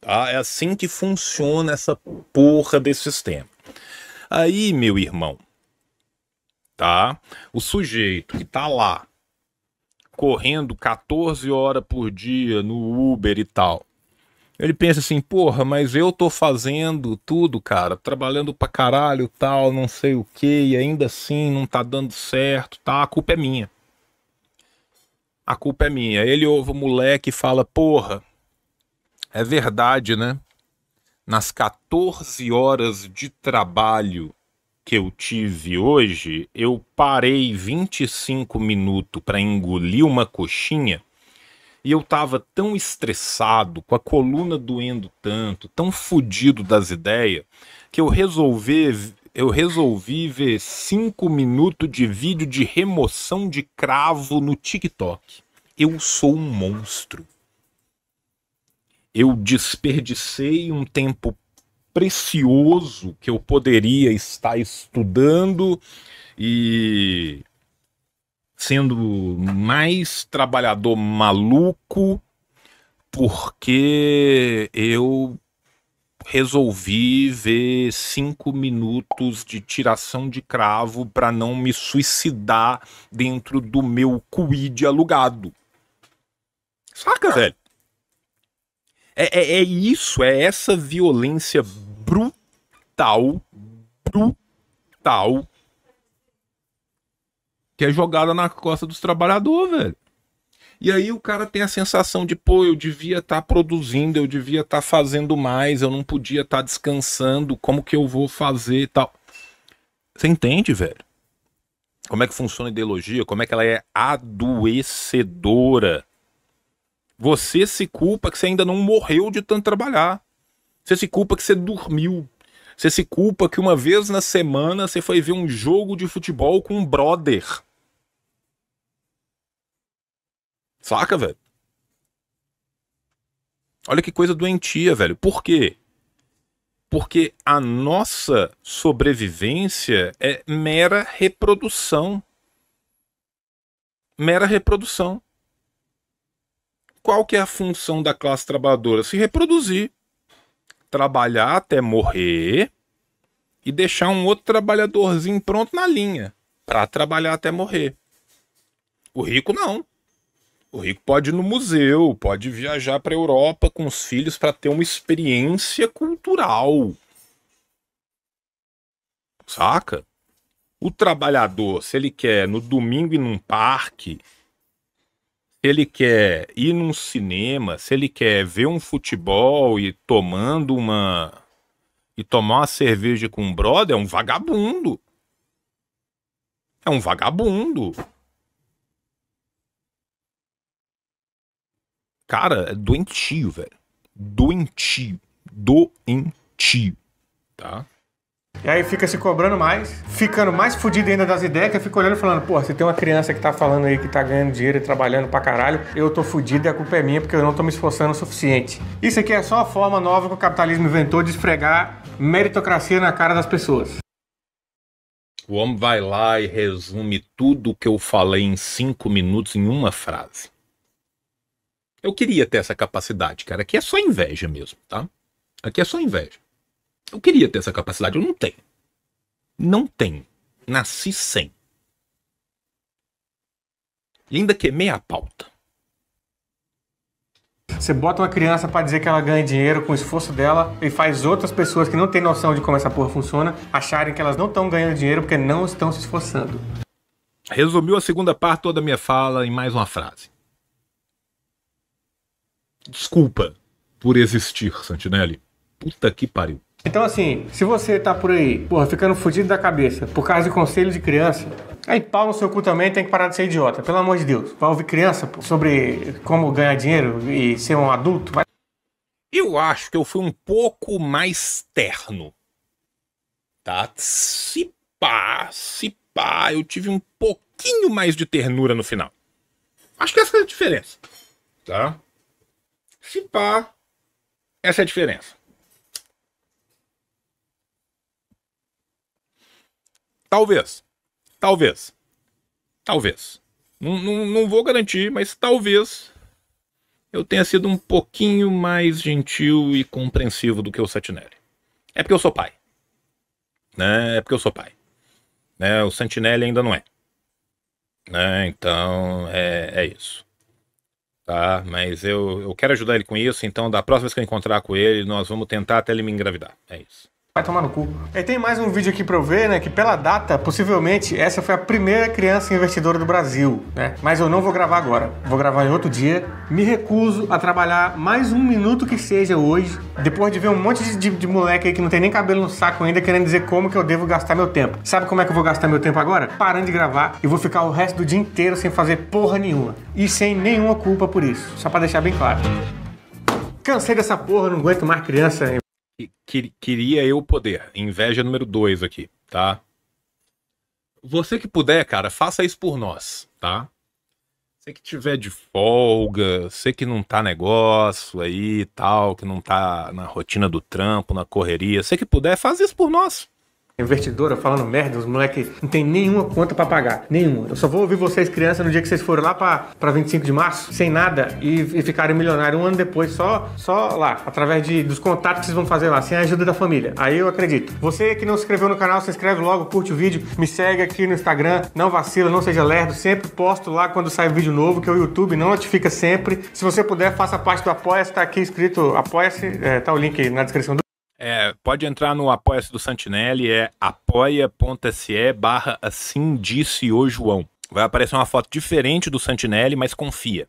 Speaker 1: Tá? É assim que funciona essa porra desse sistema. Aí, meu irmão, tá? O sujeito que tá lá correndo 14 horas por dia no Uber e tal. Ele pensa assim, porra, mas eu tô fazendo tudo, cara, trabalhando pra caralho, tal, não sei o que, e ainda assim não tá dando certo, tá? A culpa é minha. A culpa é minha. Ele ouve o moleque e fala, porra, é verdade, né? Nas 14 horas de trabalho que eu tive hoje, eu parei 25 minutos para engolir uma coxinha e eu tava tão estressado, com a coluna doendo tanto, tão fudido das ideias, que eu resolvi, eu resolvi ver 5 minutos de vídeo de remoção de cravo no TikTok. Eu sou um monstro. Eu desperdicei um tempo precioso que eu poderia estar estudando e sendo mais trabalhador maluco porque eu resolvi ver cinco minutos de tiração de cravo para não me suicidar dentro do meu cuide alugado. Saca, velho? É, é, é isso, é essa violência brutal, brutal, que é jogada na costa dos trabalhadores, velho. E aí o cara tem a sensação de, pô, eu devia estar tá produzindo, eu devia estar tá fazendo mais, eu não podia estar tá descansando, como que eu vou fazer tal. Você entende, velho? Como é que funciona a ideologia? Como é que ela é adoecedora? Você se culpa que você ainda não morreu de tanto trabalhar. Você se culpa que você dormiu. Você se culpa que uma vez na semana você foi ver um jogo de futebol com um brother. Saca, velho? Olha que coisa doentia, velho. Por quê? Porque a nossa sobrevivência é mera reprodução. Mera reprodução qual que é a função da classe trabalhadora? Se reproduzir, trabalhar até morrer e deixar um outro trabalhadorzinho pronto na linha para trabalhar até morrer. O rico não. O rico pode ir no museu, pode viajar para Europa com os filhos para ter uma experiência cultural. Saca? O trabalhador, se ele quer no domingo ir num parque, ele quer ir num cinema, se ele quer ver um futebol e tomando uma e tomar uma cerveja com um brother, é um vagabundo. É um vagabundo. Cara, é doentio, velho. Doentio. Doentio. Tá?
Speaker 2: E aí fica se cobrando mais, ficando mais fudido ainda das ideias, que fico olhando e falando, pô, se tem uma criança que tá falando aí que tá ganhando dinheiro e trabalhando pra caralho, eu tô fudido e a culpa é minha porque eu não tô me esforçando o suficiente. Isso aqui é só a forma nova que o capitalismo inventou de esfregar meritocracia na cara das pessoas.
Speaker 1: O homem vai lá e resume tudo o que eu falei em cinco minutos em uma frase. Eu queria ter essa capacidade, cara. Aqui é só inveja mesmo, tá? Aqui é só inveja. Eu queria ter essa capacidade, eu não tenho. Não tenho. Nasci sem.
Speaker 2: E ainda queimei a pauta. Você bota uma criança para dizer que ela ganha dinheiro com o esforço dela e faz outras pessoas que não têm noção de como essa porra funciona acharem que elas não estão ganhando dinheiro porque não estão se esforçando.
Speaker 1: Resumiu a segunda parte toda da minha fala em mais uma frase. Desculpa por existir, Santinelli. Puta que
Speaker 2: pariu. Então, assim, se você tá por aí, porra, ficando fudido da cabeça por causa de conselho de criança, aí pau no seu cu também tem que parar de ser idiota, pelo amor de Deus. Vai ouvir criança sobre como ganhar dinheiro e ser um adulto? Vai... Eu acho que eu fui um pouco
Speaker 1: mais terno. Tá? Se pá, se pá, eu tive um pouquinho mais de ternura no final. Acho que essa é a diferença. Tá? Se pá, essa é a diferença. Talvez. Talvez. Talvez. Não, não, não vou garantir, mas talvez eu tenha sido um pouquinho mais gentil e compreensivo do que o Santinelli. É porque eu sou pai. Né? É porque eu sou pai. Né? O Santinelli ainda não é. Né? Então, é, é isso. Tá? Mas eu, eu quero ajudar ele com isso, então da próxima vez que eu encontrar com ele, nós vamos tentar até ele me engravidar. É isso.
Speaker 2: Vai tomar no cu. E tem mais um vídeo aqui pra eu ver, né? Que pela data, possivelmente, essa foi a primeira criança investidora do Brasil, né? Mas eu não vou gravar agora. Vou gravar em outro dia. Me recuso a trabalhar mais um minuto que seja hoje, depois de ver um monte de, de, de moleque aí que não tem nem cabelo no saco ainda, querendo dizer como que eu devo gastar meu tempo. Sabe como é que eu vou gastar meu tempo agora? Parando de gravar e vou ficar o resto do dia inteiro sem fazer porra nenhuma. E sem nenhuma culpa por isso. Só para deixar bem claro. Cansei dessa porra, não aguento mais criança
Speaker 1: que, queria eu poder. Inveja número 2 aqui, tá? Você que puder, cara, faça isso por nós, tá? Você que tiver de folga, você que não tá negócio aí tal, que não tá na rotina do trampo, na
Speaker 2: correria, você que puder, faz isso por nós invertidora falando merda, os moleques não tem nenhuma conta para pagar. Nenhuma. Eu só vou ouvir vocês, crianças, no dia que vocês forem lá para 25 de março, sem nada, e, e ficarem milionários um ano depois, só, só lá, através de, dos contatos que vocês vão fazer lá, sem a ajuda da família. Aí eu acredito. Você que não se inscreveu no canal, se inscreve logo, curte o vídeo, me segue aqui no Instagram, não vacila, não seja lerdo, sempre posto lá quando sai vídeo novo, que o YouTube não notifica sempre. Se você puder, faça parte do Apoia-se, tá aqui escrito Apoia-se, é, tá o link na descrição do
Speaker 1: é, pode entrar no Apoia-se do Santinelli, é apoia.se barra assim disse o João. Vai aparecer uma foto diferente do Santinelli, mas confia,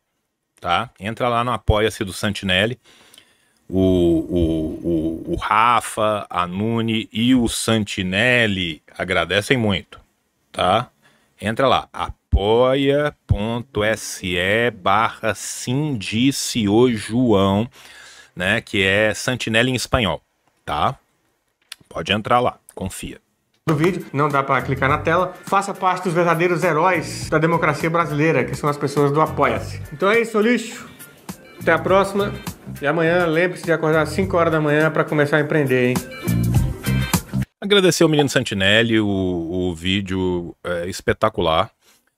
Speaker 1: tá? Entra lá no Apoia-se do Santinelli. O, o, o, o Rafa, a Nune e o Santinelli agradecem muito, tá? Entra lá, apoia.se barra sim disse o João, né? Que é Santinelli em espanhol tá? Pode entrar lá, confia
Speaker 2: do vídeo, não dá para clicar na tela. Faça parte dos verdadeiros heróis da democracia brasileira, que são as pessoas do Apoia-se. Então é isso, lixo. Até a próxima. E amanhã, lembre-se de acordar às 5 horas da manhã para começar a empreender, hein?
Speaker 1: Agradecer ao menino Santinelli, o, o vídeo é, espetacular.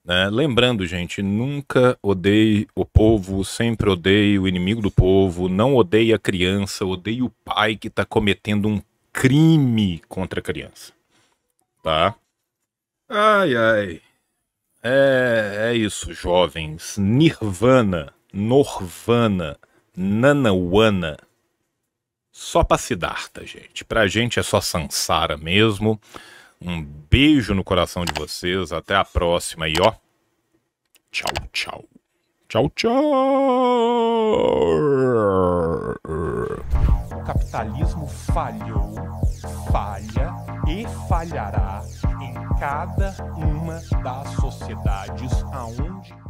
Speaker 1: Né? Lembrando, gente, nunca odeie o povo, sempre odeie o inimigo do povo, não odeie a criança, odeie o pai que está cometendo um crime contra a criança. Tá? Ai, ai. É, é isso, jovens. Nirvana, Norvana, Nanawana. Só pra Siddhartha, gente. Pra gente é só Sansara mesmo. Um beijo no coração de vocês. Até a próxima. E ó, tchau, tchau. Tchau, tchau. O capitalismo falhou, falha e falhará em cada uma das sociedades aonde.